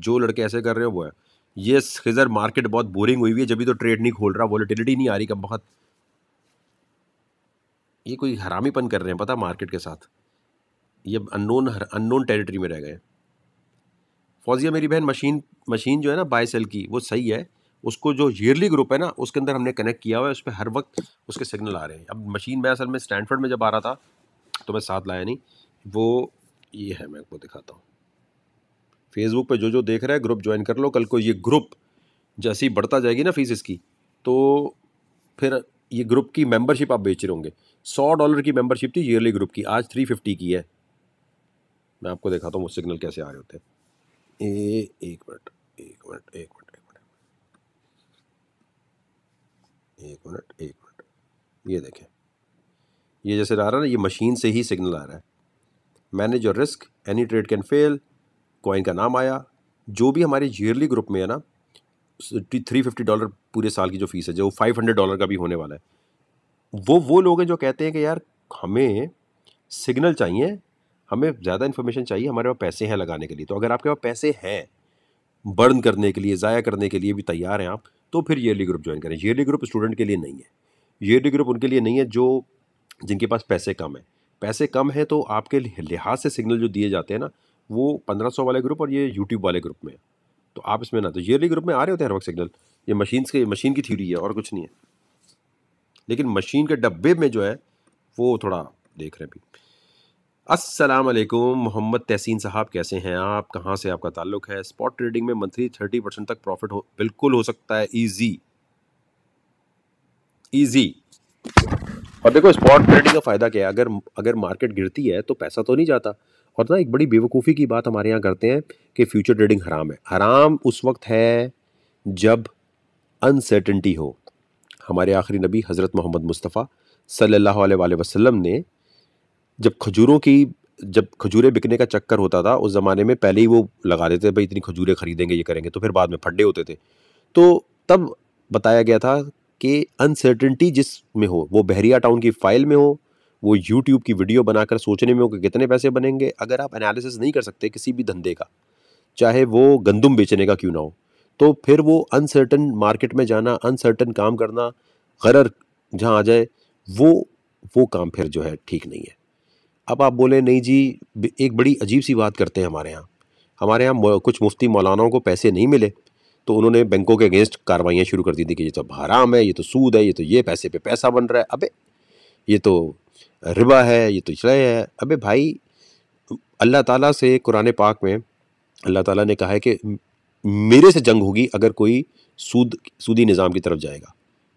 जो लड़के ऐसे कर रहे हो वो है ये खिजर मार्केट बहुत बोरिंग हुई हुई है जब भी तो ट्रेड नहीं खोल रहा वॉलिटिलिटी नहीं आ रही कब बहुत ये कोई हरामीपन कर रहे हैं पता मार्केट के साथ ये अननोन अननोन टेरिटरी में रह गए फौजिया मेरी बहन मशीन मशीन जो है ना बाय सेल की वो सही है उसको जो ईयरली ग्रुप है ना उसके अंदर हमने कनेक्ट किया हुआ है उस पर हर वक्त उसके सिग्नल आ रहे हैं अब मशीन मैं असल में स्टैंडफर्ड में जब आ रहा था तो मैं साथ लाया नहीं वो ये है मैं आपको दिखाता हूँ फेसबुक पे जो जो देख रहा है ग्रुप ज्वाइन कर लो कल को ये ग्रुप जैसी बढ़ता जाएगी ना फीस इसकी तो फिर ये ग्रुप की मेंबरशिप आप बेच रहे होंगे सौ डॉलर की मेंबरशिप थी ईयरली ग्रुप की आज थ्री फिफ्टी की है मैं आपको दिखाता हूँ वो सिग्नल कैसे आ रहे होते हैं ए एक मिनट एक मिनट एक मिनट एक मिनट एक मिनट एक मिनट ये देखें ये जैसे आ रहा है ना ये मशीन से ही सिग्नल आ रहा है manage your risk any trade can fail coin का नाम आया जो भी हमारे ईयरली ग्रुप में है ना थ्री फिफ्टी डॉलर पूरे साल की जो फीस है जो फाइव हंड्रेड डॉलर का भी होने वाला है वो वो लोग हैं जो कहते हैं कि यार हमें सिग्नल चाहिए हमें ज़्यादा इन्फॉर्मेशन चाहिए हमारे पास पैसे हैं लगाने के लिए तो अगर आपके पास पैसे हैं बर्न करने के लिए ज़ाया करने के लिए भी तैयार हैं आप तो फिर ईयरली ग्रुप ज्वाइन करें ईयरली ग्रुप स्टूडेंट के लिए नहीं है ईयरली ग्रुप उनके लिए नहीं है जो जिनके पास पैसे कम हैं पैसे कम हैं तो आपके लिहाज से सिग्नल जो दिए जाते हैं ना वो पंद्रह सौ वाले ग्रुप और ये यूट्यूब वाले ग्रुप में तो आप इसमें ना तो ईयरली ग्रुप में आ रहे होते हैं हर वक्त सिग्नल ये मशीन के मशीन की थ्योरी है और कुछ नहीं है लेकिन मशीन के डब्बे में जो है वो थोड़ा देख रहे हैं अभी अस्सलाम वालेकुम मोहम्मद तहसीन साहब कैसे हैं आप कहाँ से आपका ताल्लुक है स्पॉट ट्रेडिंग में मंथली थर्टी परसेंट तक प्रॉफिट हो बिल्कुल हो सकता है ईजी ईजी और देखो स्पॉट ट्रेडिंग का फ़ायदा क्या है अगर अगर मार्केट गिरती है तो पैसा तो नहीं जाता और ना एक बड़ी बेवकूफ़ी की बात हमारे यहाँ करते हैं कि फ्यूचर ट्रेडिंग हराम है हराम उस वक्त है जब अनसर्टनटी हो हमारे आखिरी नबी हज़रत मोहम्मद मुस्तफ़ा सल्लल्लाहु अलैहि वसल्लम ने जब खजूरों की जब खजूरें बिकने का चक्कर होता था उस ज़माने में पहले ही वो लगा देते थे भाई इतनी खजूरें खरीदेंगे ये करेंगे तो फिर बाद में फड्डे होते थे तो तब बताया गया था कि अनसर्टनिटी जिस में हो वो बहरिया टाउन की फाइल में हो वो यूट्यूब की वीडियो बनाकर सोचने में हो कि कितने पैसे बनेंगे अगर आप एनालिसिस नहीं कर सकते किसी भी धंधे का चाहे वो गंदुम बेचने का क्यों ना हो तो फिर वो अनसर्टन मार्केट में जाना अनसर्टन काम करना गरर जहाँ आ जाए वो वो काम फिर जो है ठीक नहीं है अब आप बोले नहीं जी एक बड़ी अजीब सी बात करते हैं हमारे यहाँ हमारे यहाँ कुछ मुफ्ती मौलानाओं को पैसे नहीं मिले तो उन्होंने बैंकों के अगेंस्ट कार्रवाइयाँ शुरू कर दी थी कि ये तो हराम है ये तो सूद है ये तो ये पैसे पे पैसा बन रहा है अबे ये तो रिबा है ये तो चले है अबे भाई अल्लाह ताला से कुरान पाक में अल्लाह ताला ने कहा है कि मेरे से जंग होगी अगर कोई सूद सूदी निज़ाम की तरफ जाएगा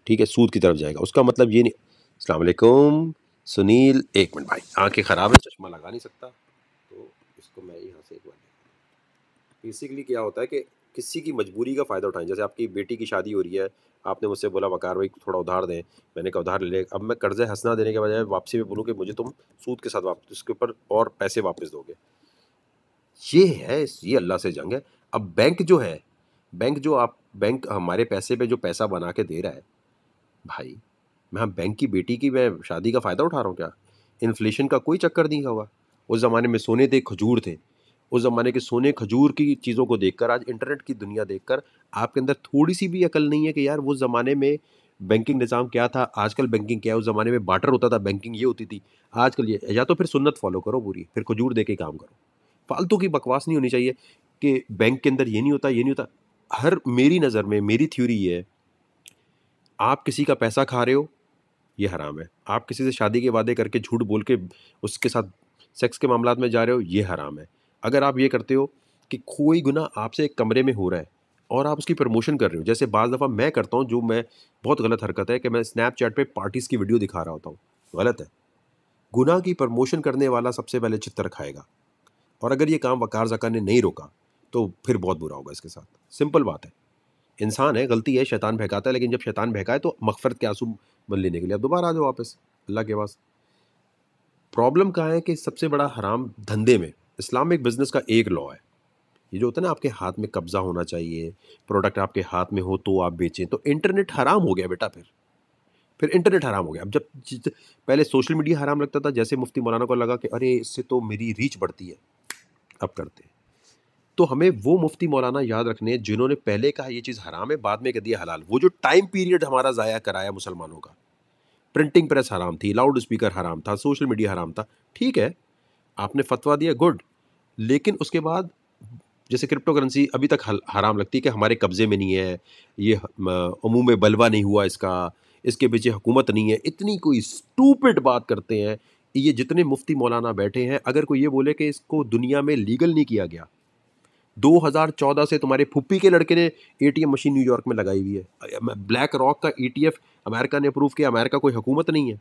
ठीक है सूद की तरफ जाएगा उसका मतलब ये नहीं अलकुम सुनील एक मिनट भाई आँखें ख़राब है चश्मा लगा नहीं सकता तो इसको मैं यहाँ से एक बार बेसिकली क्या होता है कि किसी की मजबूरी का फ़ायदा उठाएं जैसे आपकी बेटी की शादी हो रही है आपने मुझसे बोला वकार भाई थोड़ा उधार दें मैंने कहा उधार ले अब मैं कर्ज़े हंसना देने के बजाय वापसी में बोलूँ कि मुझे तुम सूद के साथ वापस उसके ऊपर और पैसे वापस दोगे ये है ये अल्लाह से जंग है अब बैंक जो है बैंक जो आप बैंक हमारे पैसे पे जो पैसा बना के दे रहा है भाई मैं हाँ, बैंक की बेटी की मैं शादी का फ़ायदा उठा रहा हूँ क्या इन्फ्लेशन का कोई चक्कर नहीं होगा उस ज़माने में सोने थे खजूर थे उस ज़माने के सोने खजूर की चीज़ों को देखकर आज इंटरनेट की दुनिया देखकर आपके अंदर थोड़ी सी भी अकल नहीं है कि यार वो ज़माने में बैंकिंग निज़ाम क्या था आजकल बैंकिंग क्या है उस ज़माने में बाटर होता था बैंकिंग ये होती थी आजकल ये या तो फिर सुन्नत फॉलो करो पूरी फिर खजूर दे के काम करो फालतू की बकवास नहीं होनी चाहिए कि बैंक के अंदर ये नहीं होता ये नहीं होता हर मेरी नज़र में मेरी थ्योरी ये है आप किसी का पैसा खा रहे हो ये हराम है आप किसी से शादी के वादे करके झूठ बोल के उसके साथ सेक्स के मामला में जा रहे हो ये हराम है अगर आप ये करते हो कि कोई गुना आपसे एक कमरे में हो रहा है और आप उसकी प्रमोशन कर रहे हो जैसे बाज़ दफ़ा मैं करता हूँ जो मैं बहुत गलत हरकत है कि मैं स्नैपचैट पे पार्टीज़ की वीडियो दिखा रहा होता हूँ गलत है गुना की प्रमोशन करने वाला सबसे पहले चित्र खाएगा और अगर ये काम वकार जका ने नहीं रोका तो फिर बहुत बुरा होगा इसके साथ सिंपल बात है इंसान है गलती है शैतान बहकाता है लेकिन जब शैतान बहकाए तो मगफरत के आंसू बन लेने के लिए अब दोबारा आ जाओ वापस अल्लाह के पास प्रॉब्लम कहाँ है कि सबसे बड़ा हराम धंधे में इस्लामिक बिज़नेस का एक लॉ है ये जो होता है ना आपके हाथ में कब्ज़ा होना चाहिए प्रोडक्ट आपके हाथ में हो तो आप बेचें तो इंटरनेट हराम हो गया बेटा फिर फिर इंटरनेट हराम हो गया अब जब पहले सोशल मीडिया हराम लगता था जैसे मुफ्ती मौलाना को लगा कि अरे इससे तो मेरी रीच बढ़ती है अब करते हैं तो हमें वो मुफ्ती मौलाना याद रखने जिन्होंने पहले कहा ये चीज़ हराम है बाद में कह दिया हलाल वो जो टाइम पीरियड हमारा ज़ाया कराया मुसलमानों का प्रिंटिंग प्रेस हराम थी लाउड स्पीकर हराम था सोशल मीडिया हराम था ठीक है आपने फतवा दिया गुड लेकिन उसके बाद जैसे क्रिप्टो करेंसी अभी तक हराम लगती है कि हमारे कब्ज़े में नहीं है ये अमूम बलवा नहीं हुआ इसका इसके पीछे हुकूमत नहीं है इतनी कोई स्टूपिड बात करते हैं ये जितने मुफ्ती मौलाना बैठे हैं अगर कोई ये बोले कि इसको दुनिया में लीगल नहीं किया गया 2014 से तुम्हारे फुप्पी के लड़के ने एटीएम मशीन न्यूयॉर्क में लगाई हुई है ब्लैक रॉक का ईटीएफ e अमेरिका ने अप्रूव किया अमेरिका कोई हुकूमत नहीं है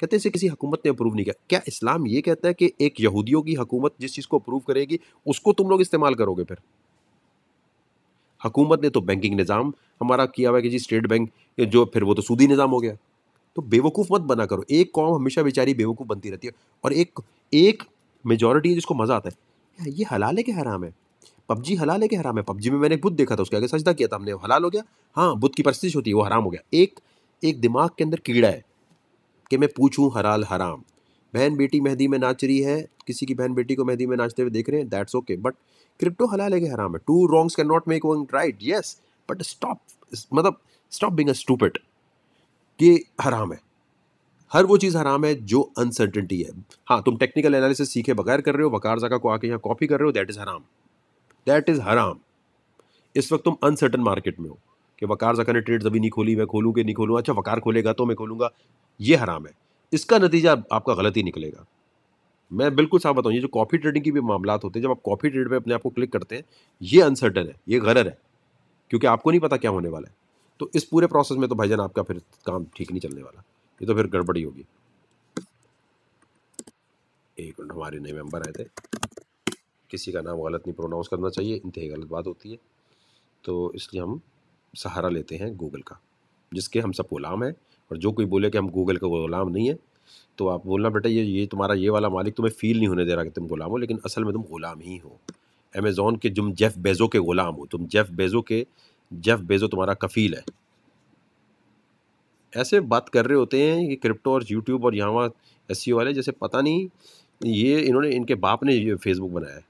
कहते हैं इसे किसी हुकूमत ने अप्रूव नहीं किया क्या इस्लाम ये कहता है कि एक यहूदियों की हुकूमत जिस चीज़ को अप्रूव करेगी उसको तुम लोग इस्तेमाल करोगे फिर हुकूमत ने तो बैंकिंग निज़ाम हमारा किया हुआ कि जी स्टेट बैंक जो फिर वो तो सूदी निज़ाम हो गया तो बेवकूफ़ मत बना करो एक कौम हमेशा बेचारी बेवकूफ़ बनती रहती है और एक एक मेजोरिटी है जिसको मज़ा आता है ये हलाल है कि हराम है पबजी हलाल है कि हराम है पबजी में मैंने बुद्ध देखा था उसके आगे सजदा किया था हमने हलाल हो गया हाँ बुद्ध की परस्तिश होती है वो हराम हो गया एक एक दिमाग के अंदर कीड़ा है कि मैं पूछूं हराल हराम बहन बेटी मेहंदी में नाच रही है किसी की बहन बेटी को मेहंदी में नाचते हुए देख रहे हैं दैट्स ओके बट क्रिप्टो हलाल है कि हराम है two wrongs can not make one right yes but stop मतलब स्टॉप बिंग अ स्टूपिट कि हराम है हर वो चीज़ हराम है जो अनसर्टनटी है हाँ तुम टेक्निकल एनालिसिस सीखे बगैर कर रहे हो वकार जगह को आके यहाँ कॉपी कर रहे हो दैट इज़ हराम दैट इज़ हराम इस वक्त तुम अनसर्टन मार्केट में हो कि वकार जगह ने ट्रेड अभी नहीं खोली मैं खोलूँ कि नहीं खोलूँ अच्छा वकार खोलेगा तो मैं खोलूँगा ये हराम है इसका नतीजा आपका गलत ही निकलेगा मैं बिल्कुल साफ बताऊँ ये जो कॉफ़ी ट्रेडिंग की भी मामला होते हैं जब आप कॉफ़ी ट्रेड पर अपने आप को क्लिक करते हैं ये अनसर्टन है ये गरर है क्योंकि आपको नहीं पता क्या होने वाला है तो इस पूरे प्रोसेस में तो भाई आपका फिर काम ठीक नहीं चलने वाला ये तो फिर गड़बड़ी होगी एक मिनट हमारे नए मेंबर आए थे किसी का नाम गलत नहीं प्रोनाउंस करना चाहिए इनते गलत बात होती है तो इसलिए हम सहारा लेते हैं गूगल का जिसके हम सब गुलाम हैं और जो कोई बोले कि हम गूगल का गुलाम नहीं है तो आप बोलना बेटा ये ये तुम्हारा ये वाला मालिक तुम्हें फ़ील नहीं होने दे रहा कि तुम गुलाम हो लेकिन असल में तुम गुलाम ही हो अमेज़ोन के जुम जेफ़ बेज़ो के ग़ुलाम हो तुम जेफ़ बेज़ो के जेफ़ बेज़ो तुम्हारा कफ़ील है ऐसे बात कर रहे होते हैं कि क्रिप्टो और यूट्यूब और यहाँ वहाँ एस e वाले जैसे पता नहीं ये इन्होंने इनके बाप ने ये फेसबुक बनाया है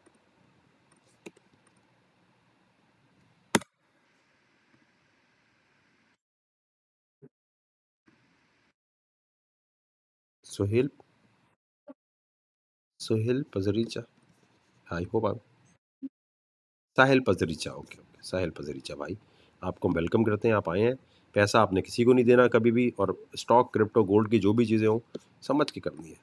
सुहेल Sohail पजरीचा हाई हो आप साहिल पजरीचा ओके ओके साहिल पजरीचा भाई आपको हम वेलकम करते हैं आप आए हैं पैसा आपने किसी को नहीं देना कभी भी और स्टॉक क्रिप्टो गोल्ड की जो भी चीज़ें हों समझ के करनी है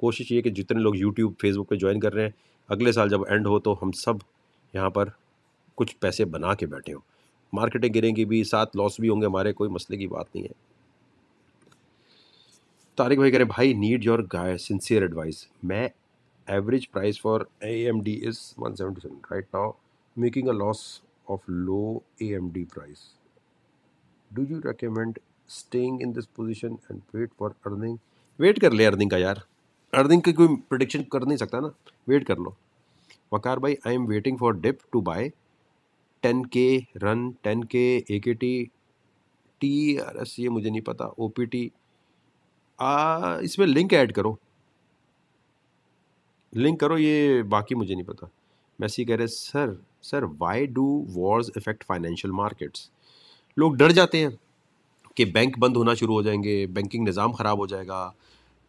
कोशिश ये कि जितने लोग यूट्यूब फेसबुक पे ज्वाइन कर रहे हैं अगले साल जब एंड हो तो हम सब यहाँ पर कुछ पैसे बना के बैठे हों मार्केटें गिरेंगी भी साथ लॉस भी होंगे हमारे कोई मसले की बात नहीं है तारिक भाई कह रहे भाई need your guy sincere advice मैं average price for A M D is one seventy seven right now making a loss of low A M D price do you recommend staying in this position and wait for earning wait कर ले earning का यार earning की कोई prediction कर नहीं सकता ना वेट कर लो वकार भाई I am waiting for dip to buy ten K run ten K A के टी टी आर एस ये मुझे नहीं पता ओ पी टी आ, इसमें लिंक ऐड करो लिंक करो ये बाकी मुझे नहीं पता मैसी कह रहे sir sir why do wars affect financial markets लोग डर जाते हैं कि बैंक बंद होना शुरू हो जाएंगे बैंकिंग निज़ाम ख़राब हो जाएगा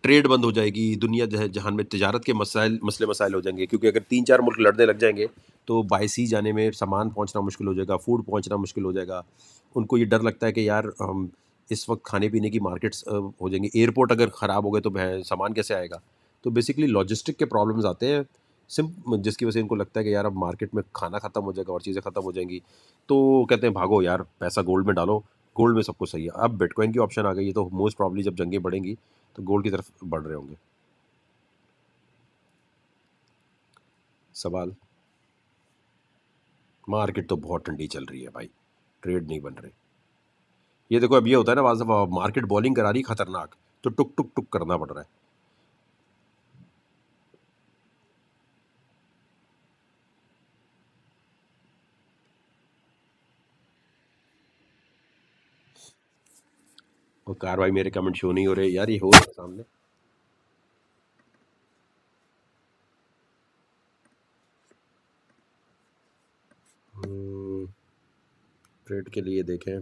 ट्रेड बंद हो जाएगी दुनिया जहान में तजारत के मसाइल मसले मसाइल हो जाएंगे क्योंकि अगर तीन चार मुल्क लड़ने लग जाएंगे तो बायसी जाने में सामान पहुंचना मुश्किल हो जाएगा फूड पहुंचना मुश्किल हो जाएगा उनको ये डर लगता है कि यार हम इस वक्त खाने पीने की मार्केट्स हो जाएंगी एयरपोर्ट अगर ख़राब हो गए तो सामान कैसे आएगा तो बेसिकली लॉजिस्टिक के प्रॉब्लम्स आते हैं सिम जिसकी वजह से इनको लगता है कि यार अब मार्केट में खाना ख़त्म हो जाएगा और चीज़ें ख़त्म हो जाएंगी तो कहते हैं भागो यार पैसा गोल्ड में डालो गोल्ड में सब कुछ सही है अब बिटकॉइन की ऑप्शन आ गई है तो मोस्ट प्रॉब्ली जब जंगें बढ़ेंगी तो गोल्ड की तरफ बढ़ रहे होंगे सवाल मार्केट तो बहुत ठंडी चल रही है भाई ट्रेड नहीं बन रहे ये देखो अब ये होता है ना वाजफा मार्केट बॉलिंग करा रही खतरनाक तो टुक टुक टुक करना पड़ रहा है और कार्रवाई मेरे कमेंट शो नहीं हो रहे यार ये हो रहा सामने ट्रेड हम्म, के लिए देखें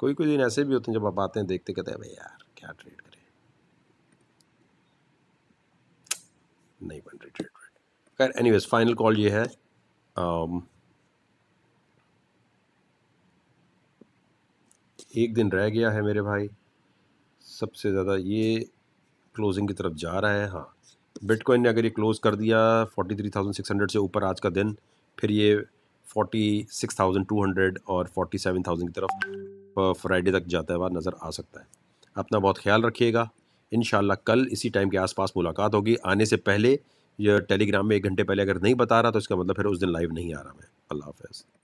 कोई कोई दिन ऐसे भी होते हैं जब आप आते हैं देखते कहते हैं भाई यार क्या ट्रेड करें नहीं बन रही ट्रेड ट्रेड खैर एनी फाइनल कॉल ये है um, एक दिन रह गया है मेरे भाई सबसे ज़्यादा ये क्लोजिंग की तरफ जा रहा है हाँ बिटकॉइन ने अगर ये क्लोज़ कर दिया forty three thousand six hundred से ऊपर आज का दिन फिर ये forty six thousand two hundred और फोर्टी सेवन थाउजेंड की तरफ फ्राइडे तक जाता हुआ नज़र आ सकता है अपना बहुत ख्याल रखिएगा इन कल इसी टाइम के आसपास मुलाकात होगी आने से पहले या टेलीग्राम में एक घंटे पहले अगर नहीं बता रहा तो इसका मतलब फिर उस दिन लाइव नहीं आ रहा मैं अल्लाह हाफ